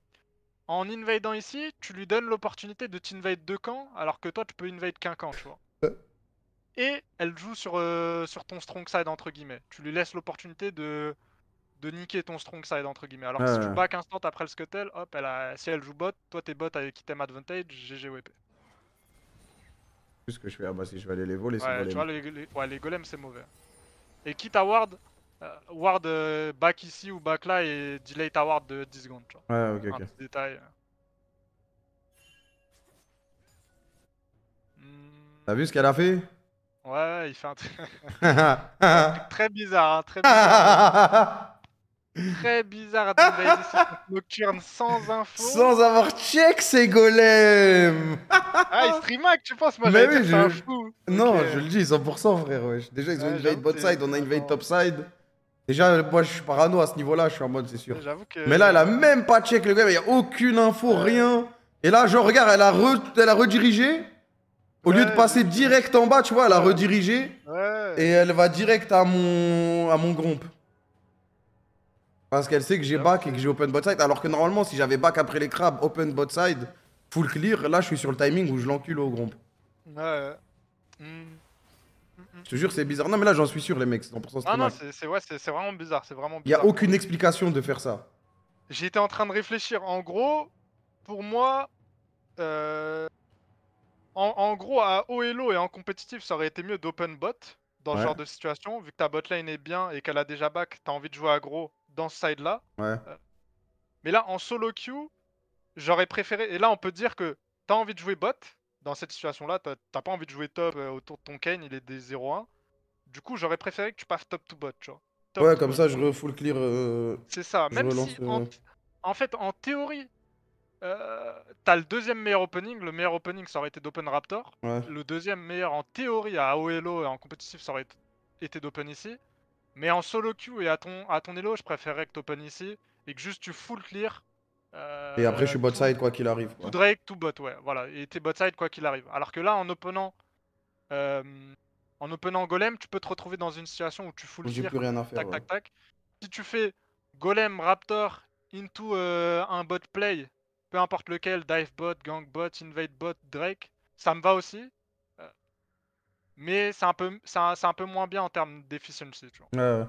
en invadant ici, tu lui donnes l'opportunité de t'invade deux camps, alors que toi tu peux invade qu'un camp, tu vois. Et elle joue sur, euh, sur ton strong side, entre guillemets. Tu lui laisses l'opportunité de, de niquer ton strong side, entre guillemets. Alors si tu ah. back instant après le scuttle, hop, elle a... si elle joue bot, toi t'es bot avec item advantage, GG ce que je fais Ah bah si je vais aller les voler, c'est Ouais, tu vois, les, ouais, les golems c'est mauvais. Et quitte à Ward, euh, Ward euh, back ici ou back là et delay ta Ward de 10 secondes. Tu vois. Ouais, ok, Un Petit détail. Euh. Hmm. T'as vu ce qu'elle a fait Ouais, il fait un truc. très bizarre, hein, très bizarre très bizarre à nocturne sans info. Sans avoir check ces golems Ah, ils streamac, tu penses Moi, Mais oui, je... un fou. Non, je le dis, 100%, frère. Wesh. Déjà, ils ont une veille bot side, on a une veille top side. Déjà, moi, je suis parano à ce niveau-là, je suis en mode, c'est sûr. Mais là, elle a même pas check le gars, il n'y a aucune info, rien. Et là, je regarde, elle a, redirigé. Au lieu de passer direct en bas, tu vois, elle a redirigé. Et elle va direct à mon, à mon groupe. Parce qu'elle sait que j'ai back et que j'ai open bot side. Alors que normalement, si j'avais back après les crabes, open bot side, full clear, là je suis sur le timing où je l'encule au groupe. Ouais. Hmm. Je te jure, c'est bizarre. Non, mais là, j'en suis sûr, les mecs. 100% non, ah c'est vraiment bizarre. C'est vraiment bizarre. Il n'y a aucune explication de faire ça. J'étais en train de réfléchir. En gros, pour moi, euh, en, gros, à haut et et en compétitif, ça aurait été mieux d'open bot dans ce genre de situation. Vu que ta lane est bien et qu'elle a déjà back, t'as envie de jouer à gros, dans ce side-là. Euh, mais là, en solo queue, j'aurais préféré. Et là, on peut dire que t'as envie de jouer bot. Dans cette situation-là, t'as pas envie de jouer top euh, autour de ton Kane, il est des 0-1. Du coup, j'aurais préféré que tu passes top to bot, tu vois. ouais, comme ça, je refull clear. Euh, C'est ça, même si. En, fait, en théorie, t'as le deuxième meilleur opening. Le meilleur opening, ça aurait été d'Open Raptor. Le deuxième meilleur en théorie à AOLO et en compétitif, ça aurait été d'Open ici. Mais en solo queue et à ton, à ton elo, je préférerais que open ici et que juste tu full clear. Euh, et après, je suis bot side quoi qu'il arrive. Tout Drake, tout bot, ouais, voilà. Et es bot side quoi qu'il arrive. Alors que là, en openant. Euh, en openant golem, tu peux te retrouver dans une situation où tu full clear. Plus rien à faire, tac, tac, tac. Si tu fais golem, raptor, into euh, un bot play, peu importe lequel, dive bot, gang bot, invade bot, Drake, ça me va aussi. Mais c'est un, peu, un, un peu moins bien en termes d'efficiency, tu vois.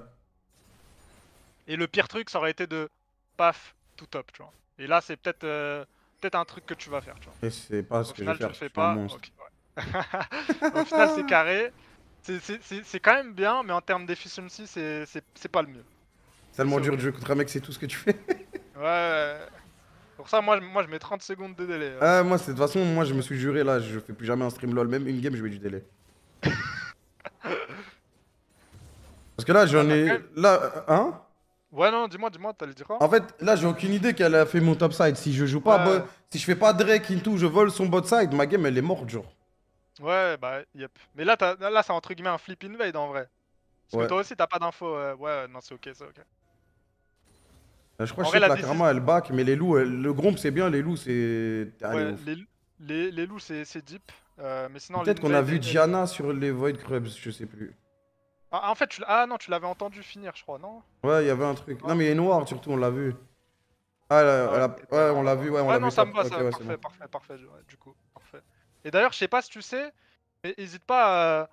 Et le pire truc, ça aurait été de paf, tout top, tu vois. Et là, c'est peut-être euh, peut-être un truc que tu vas faire, tu vois. Et c'est pas ce que je vais faire. fais pas. Au final, c'est carré. C'est quand même bien, mais en termes d'efficiency, c'est pas le mieux. C'est tellement dur de jouer contre un mec, c'est tout ce que tu fais. ouais. Pour ça, moi, moi, je mets 30 secondes de délai. Hein. Ah, moi, de toute façon, moi, je me suis juré, là, je fais plus jamais un stream LOL. Même une game, je mets du délai. Parce que là, j'en ah, ai. Là, hein Ouais, non, dis-moi, dis-moi, t'allais dire quoi En fait, là, j'ai aucune idée qu'elle a fait mon top side. Si je joue pas, si je fais pas Drake tout, je vole son bot side, ma game elle est morte, genre. Ouais, bah, yep. Mais là, là c'est entre guillemets un flip invade en vrai. Parce que toi aussi, t'as pas d'infos. Euh, ouais, non, c'est ok, c'est ok. Euh, je crois que vrai, la karma elle back, mais les loups, le gromp c'est bien, les loups c'est. Ouais, les, les, les loups c'est deep. Euh, mais sinon, Peut-être qu'on a vu Diana sur les Void Crubs, je sais plus. Ah, en fait, tu... Ah non, tu l'avais entendu finir, je crois, non Ouais, il y avait un truc. Non, mais il est noir surtout, on l'a vu. Ah, ah, ouais, on l'a vu, ouais, on l'a vu. Ah non, ça me va, ça, parfait, parfait, parfait, du coup, parfait. Et d'ailleurs, je sais pas si tu sais, mais hésite pas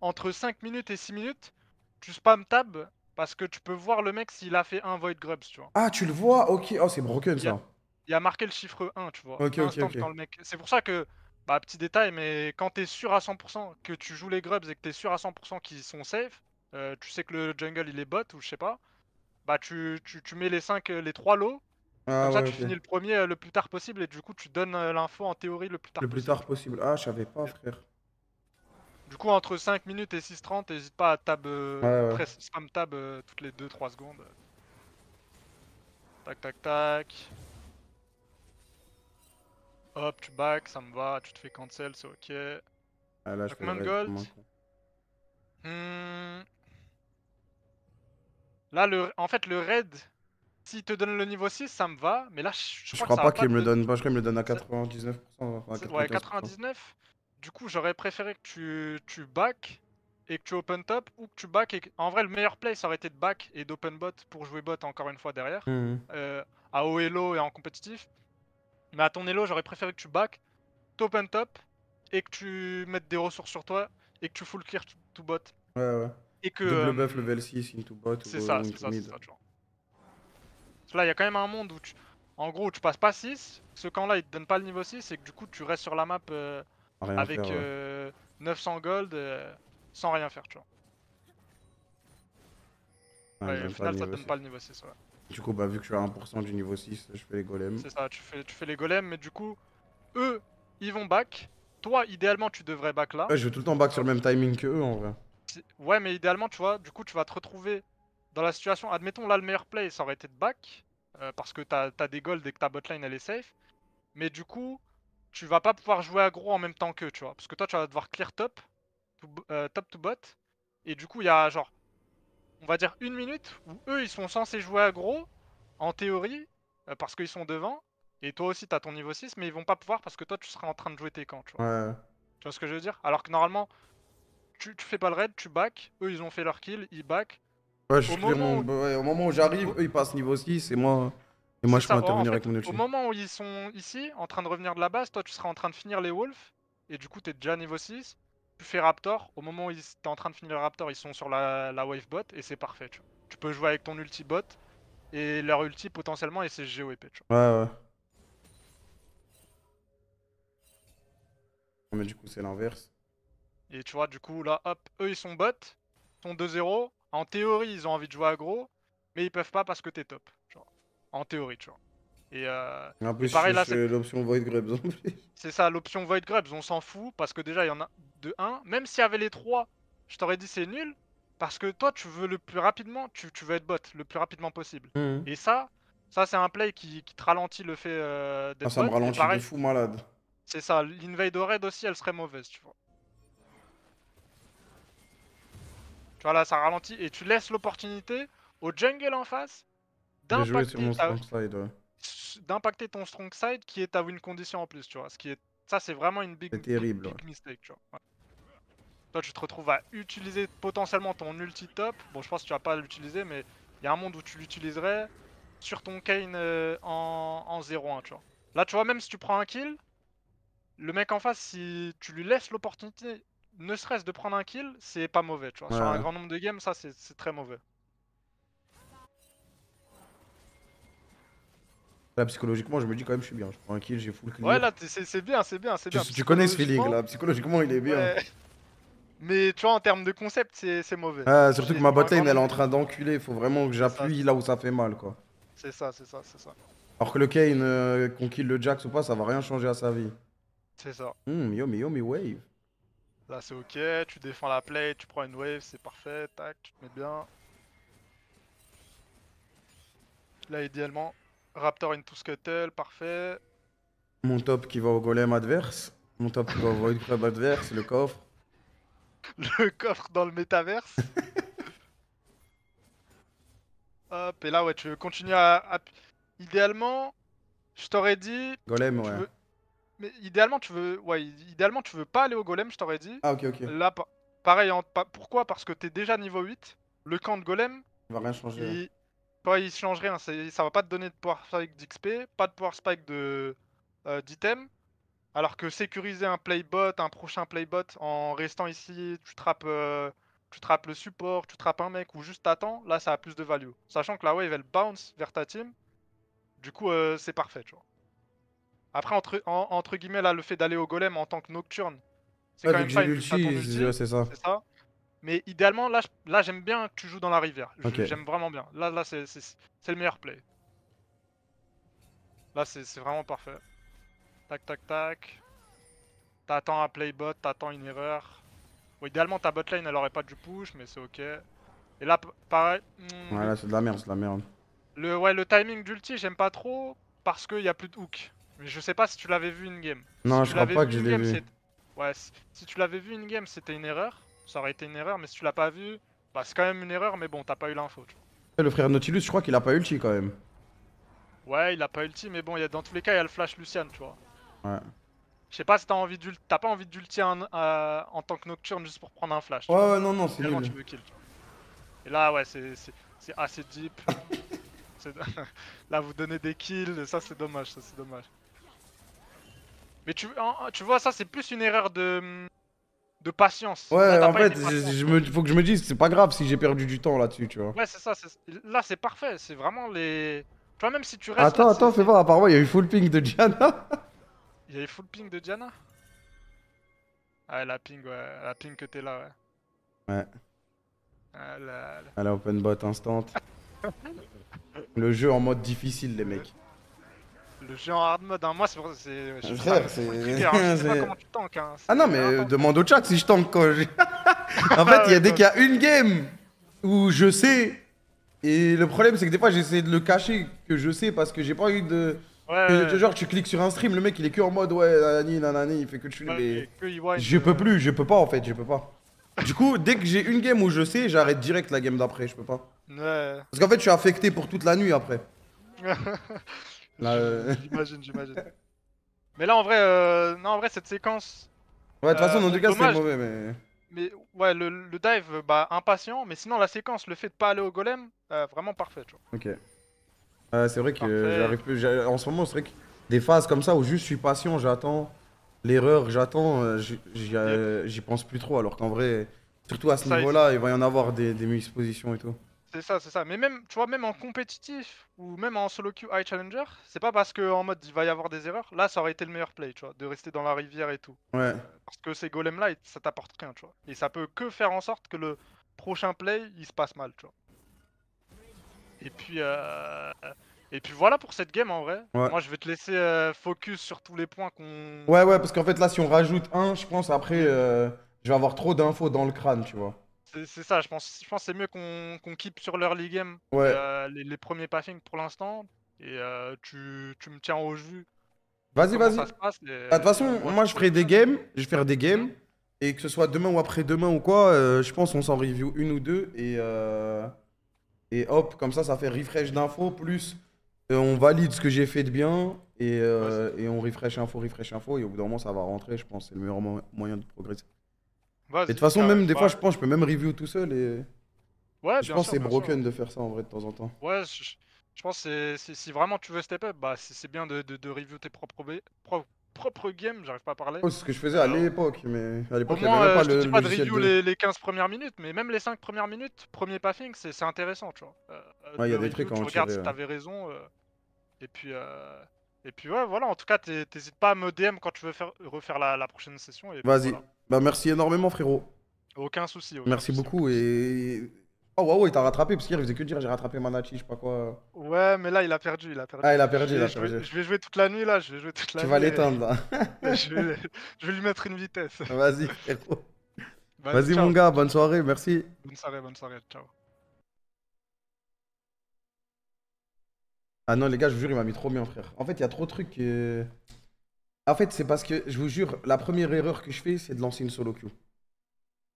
Entre 5 minutes et 6 minutes, tu spam tab, parce que tu peux voir le mec s'il a fait un Void Grubs, tu vois. Ah, tu le vois Ok, oh, c'est broken, ça. Il y a marqué le chiffre 1, tu vois. Ok, ok, ok. C'est pour ça que bah, petit détail, mais quand t'es sûr à 100% que tu joues les grubs et que t'es sûr à 100% qu'ils sont safe, euh, tu sais que le jungle il est bot ou je sais pas, bah tu, tu, tu mets les 5, euh, les 3 lots, ah comme ça tu finis le premier euh, le plus tard possible et du coup tu donnes l'info en théorie le plus tard possible. Le plus tard possible, ah je savais pas frère. Du coup, entre 5 minutes et 6.30, n'hésite pas à tab, euh, spam tab toutes les 2-3 secondes. Tac tac tac. Hop, tu back, ça me va, tu te fais cancel, c'est ok. Ah là, gold hmm. Là, en fait, le raid, s'il te donne le niveau 6, ça me va, mais là, je, crois, pas qu'il me donne, je crois qu'il me le donne à 99%. ouais, 99. Du coup, j'aurais préféré que tu, tu back et que tu open top ou que tu back. Et... En vrai, le meilleur play, ça aurait été de back et d'open bot pour jouer bot encore une fois derrière, mhm. euh, à haut et et en compétitif. Mais à ton élo, j'aurais préféré que tu back, top and top, et que tu mettes des ressources sur toi, et que tu full clear tout bot. Ouais, ouais. Et que. Double euh, buff level 6 into bot. C'est ça, c'est ça, c'est ça, tu vois. Là, il y a quand même un monde où tu. En gros, tu passes pas 6, ce camp-là il te donne pas le niveau 6 et que du coup tu restes sur la map euh, avec 900 euh, gold sans rien faire, tu vois. Ouais, au final, ça te donne pas le niveau 6, ouais. Du coup, bah, vu que tu suis à 1% du niveau 6, je fais les golems. C'est ça, tu fais, les golems, mais du coup, eux, ils vont back. Toi, idéalement, tu devrais back là. je vais tout le temps back sur le même timing que eux en vrai. Ouais, mais idéalement, tu vois, du coup, tu vas te retrouver dans la situation. Admettons, là, le meilleur play, ça aurait été de back. Euh, parce que t'as as des gold et que ta botline elle est safe. Mais du coup, tu vas pas pouvoir jouer aggro en même temps que tu vois. Parce que toi, tu vas devoir clear top, euh, top to bot. Et du coup, il y a genre on va dire une minute où eux ils sont censés jouer aggro en théorie euh, parce qu'ils sont devant et toi aussi t'as ton niveau 6 mais ils vont pas pouvoir parce que toi tu seras en train de jouer tes camps tu vois. Tu vois ce que je veux dire Alors que normalement tu, fais pas le raid, tu back, eux ils ont fait leur kill, ils back. Ouais, au, moment où... Bah au moment où j'arrive, eux ils passent niveau 6 et moi et moi je peux intervenir avec mon ulti. Au moment où ils sont ici en train de revenir de la base, toi tu seras en train de finir les wolves et du coup t'es déjà niveau 6 tu fais Raptor, au moment où ils t'es en train de finir le Raptor, ils sont sur la, wave bot et c'est parfait. Tu, vois. tu, peux jouer avec ton ulti bot et leur ulti potentiellement et c'est GOEP. Tu Ouais, ouais. Mais du coup, c'est l'inverse. Et tu vois, du coup, là, hop, eux ils sont bots, sont 2-0. En théorie, ils ont envie de jouer aggro, mais ils peuvent pas parce que t'es top. En théorie, tu vois. Et, euh, en plus, pareil, là, c'est l'option Void Grubs. c'est ça, l'option Void Grubs, on s'en fout parce que déjà, il y en a de 1. Même s'il y avait les 3, je t'aurais dit c'est nul parce que toi, tu veux le plus rapidement, tu, tu veux être bot le plus rapidement possible. Mmh. Et ça, ça c'est un play qui, qui, te ralentit le fait euh, d'être ah, Ça me ralentit pareil, de fou malade. C'est ça, l'invade raid aussi, elle serait mauvaise, tu vois. Tu vois là, ça ralentit et tu laisses l'opportunité au jungle en face d'impacter ta d'impacter ton strong side qui est à une condition en plus, tu vois. Ce qui est, ça, c'est vraiment une big, terrible, mistake, tu vois. Toi, tu te retrouves à utiliser potentiellement ton ulti top. Bon, je pense que tu vas pas l'utiliser, mais il y a un monde où tu l'utiliserais sur ton Kane euh, en, en 0-1, tu vois. Là, tu vois, même si tu prends un kill, le mec en face, si tu lui laisses l'opportunité, ne serait-ce de prendre un kill, c'est pas mauvais, tu vois. Sur un grand nombre de games, ça, c'est très mauvais. Là, psychologiquement, je me dis quand même, je suis bien. Je suis tranquille, j'ai full kill. Ouais, là, c'est bien, c'est bien, c'est bien. Tu, connais ce feeling, là. Psychologiquement, il est bien. Mais tu vois, en termes de concept, c'est mauvais. Ah, surtout que ma botlane, elle est en train d'enculer. Faut vraiment que j'appuie là où ça fait mal, quoi. C'est ça, c'est ça, c'est ça. Alors que le Kane, euh, qu'on kill le Jax ou pas, ça va rien changer à sa vie. C'est ça. Hum, yo, yo, yomi, wave. Là, c'est ok, tu défends la play, tu prends une wave, c'est parfait, tac, tu te mets bien. Là, idéalement, Raptor into Scuttle, parfait. Mon top qui va au golem adverse. Mon top qui va au golem Club adverse, le coffre. Le coffre dans le métaverse. Hop, et là, ouais, tu veux continuer à... Idéalement, je t'aurais dit. Golem, ouais. Mais idéalement, tu veux. Ouais, idéalement, tu veux pas aller au golem, je t'aurais dit. Ah, ok, ok. Là, pareil, pourquoi Parce que t'es déjà niveau 8. Le camp de golem. Il va rien changer. Hein pas il change rien, ça va pas te donner de power spike d'XP, pas de power spike de euh, d'item. Alors que sécuriser un playbot, un prochain playbot, en restant ici, tu trappes, euh, tu le support, tu trappes un mec ou juste t'attends, là ça a plus de value. Sachant que la wave elle bounce vers ta team, du coup euh, c'est parfait, Après, entre, entre guillemets, là le fait d'aller au golem en tant que nocturne, c'est quand même ça. Mais idéalement, là, j'aime bien que tu joues dans la rivière. J'aime vraiment bien. Là, là c'est le meilleur play. Là, c'est vraiment parfait. Tac, tac, tac. T'attends un playbot, t'attends une erreur. idéalement, ta lane, elle aurait pas du push, mais c'est ok. Et là, pareil. Hmm. ouais, là, c'est de la merde, c'est de la merde. Le, ouais, le timing d'ulti, j'aime pas trop parce qu'il y a plus de hook. Mais je sais pas si tu l'avais vu in-game. Non, je crois pas que je l'ai vu. Ouais, si, si tu l'avais vu in-game, c'était une erreur ça aurait été une erreur, mais si tu l'as pas vu, bah c'est quand même une erreur, mais bon, t'as pas eu l'info. Le frère Nautilus, je crois qu'il a pas ulti quand même. Ouais, il a pas ulti, mais bon, y dans tous les cas, il y a le flash Lucian, tu vois. Ouais. Je sais pas si t'as envie t'as pas envie d'ulti en, euh, en tant que nocturne juste pour prendre un flash. Ouais, ouais, non, non, c'est nul. Et là, ouais, c'est assez deep. là, vous donnez des kills, ça c'est dommage, ça c'est dommage. Mais tu, tu vois, ça c'est plus une erreur de, de patience. Ouais, en fait, il faut que je me dise que c'est pas grave si j'ai perdu du temps là-dessus, tu vois. Ouais, c'est ça. Là, c'est parfait. C'est vraiment les. Toi, même si tu restes. Attends, attends, fais voir. Apparemment, il y a eu full ping de Diana. Il y a eu full ping de Diana Ah, la ping, ouais. La ping que t'es là, ouais. Ouais. Ah, là, Allez, open bot instant. Le jeu en mode difficile, les mecs le en hard mode, hein. moi c'est. Je, je sais pas comment tu tankes. Hein. Ah non, mais euh, demande au chat si je tank quand en fait, il y a ah dès qu'il y a une game où je sais. Et le problème, c'est que des fois, j'essaie de le cacher que je sais parce que j'ai pas eu de. Genre, tu cliques sur un stream, le mec il est que en mode ouais, nanani, nanani, il fait que tu mais... Je peux plus, je peux pas en fait, je peux pas. du coup, dès que j'ai une game où je sais, j'arrête direct la game d'après, je peux pas. Parce qu'en fait, je suis affecté pour toute la nuit après. Euh. J'imagine, j'imagine. Mais là, en vrai, euh, non, en vrai, cette séquence. Ouais, de toute façon, dans euh, tout cas, c'est mauvais, mais. Mais ouais, le, dive, bah, impatient. Mais sinon, la séquence, le fait de pas aller au golem, vraiment parfait, tu vois. Ok. c'est vrai que j'arrive plus. En ce moment, c'est vrai que des phases comme ça où juste je suis patient, j'attends l'erreur, j'attends, j'y pense plus trop. Alors qu'en vrai, surtout à ce niveau-là, il va y en avoir des, des positions et tout. C'est ça, c'est ça. Mais même, tu vois, même en compétitif ou même en solo queue high challenger, c'est pas parce qu'en mode il va y avoir des erreurs. Là, ça aurait été le meilleur play, tu vois, de rester dans la rivière et tout. Ouais. Euh, parce que ces golems là, ça t'apporte rien, tu vois. Et ça peut que faire en sorte que le prochain play, il se passe mal, tu vois. Et puis, euh... et puis voilà pour cette game en vrai. Moi, je vais te laisser euh, focus sur tous les points qu'on. Ouais, ouais, parce qu'en fait là, si on rajoute un, je pense après, euh, je vais avoir trop d'infos dans le crâne, tu vois. C'est ça, je pense, pense que c'est mieux qu'on qu keep sur l'early game euh, les, premiers passing pour l'instant. Et euh, tu, me tiens au jus. Vas-y, vas-y. Bah, de toute façon, euh, moi je ferai des games. Je vais faire des games. Et que ce soit demain ou après-demain ou quoi, je pense on s'en review une ou deux. Et, et hop, comme ça, ça fait refresh d'infos. Plus on valide ce que j'ai fait de bien. Et, on refresh info, refresh info. Et au bout d'un moment, ça va rentrer. Je pense c'est le meilleur moyen de progresser. Et de toute façon, même des fois, je pense, je peux même review tout seul et. Ouais, je pense que c'est broken de faire ça en vrai de temps en temps. Ouais, je, pense que si vraiment tu veux step up, bah c'est bien de, de, review tes propres, propres games, j'arrive pas à parler. Oh, c'est ce que je faisais à euh, l'époque, mais à l'époque, il avait euh, pas je le. Je dis pas de review Les, les, 15 premières minutes, mais même les 5 premières minutes, premier puffing c'est intéressant, tu vois. Euh, ouais, il y a des trucs Tu regardes si t'avais raison, et puis. Et puis ouais, voilà, en tout cas, t'hésites pas à me DM quand tu veux faire, refaire la, prochaine session. Vas-y. Bah merci énormément, frérot. Aucun souci. merci beaucoup et... Oh waouh, il t'a rattrapé parce qu'il faisait que dire j'ai rattrapé Manachi, je sais pas quoi. Ouais, mais là il a perdu, il a perdu. Ah, il a perdu, Je vais, jouer toute la nuit là, je vais jouer toute la tu vas l'éteindre je, vais, lui mettre une vitesse. Vas-y, frérot. Vas-y, mon gars, bonne soirée, merci. Bonne soirée, bonne soirée, ciao. Ah non, les gars, je vous jure, il m'a mis trop bien, frère. En fait, il y a trop de trucs. En fait, c'est parce que, je vous jure, la première erreur que je fais, c'est de lancer une solo queue.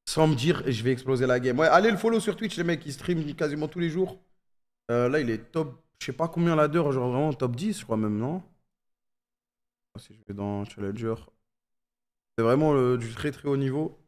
Sans me dire, je vais exploser la game. Ouais, allez le follow sur Twitch, les mecs, ils stream quasiment tous les jours. Euh, là, il est top, je sais pas combien la d'heure genre vraiment top 10, je crois même, non ah, Si je vais dans Challenger. C'est vraiment euh, du très très haut niveau.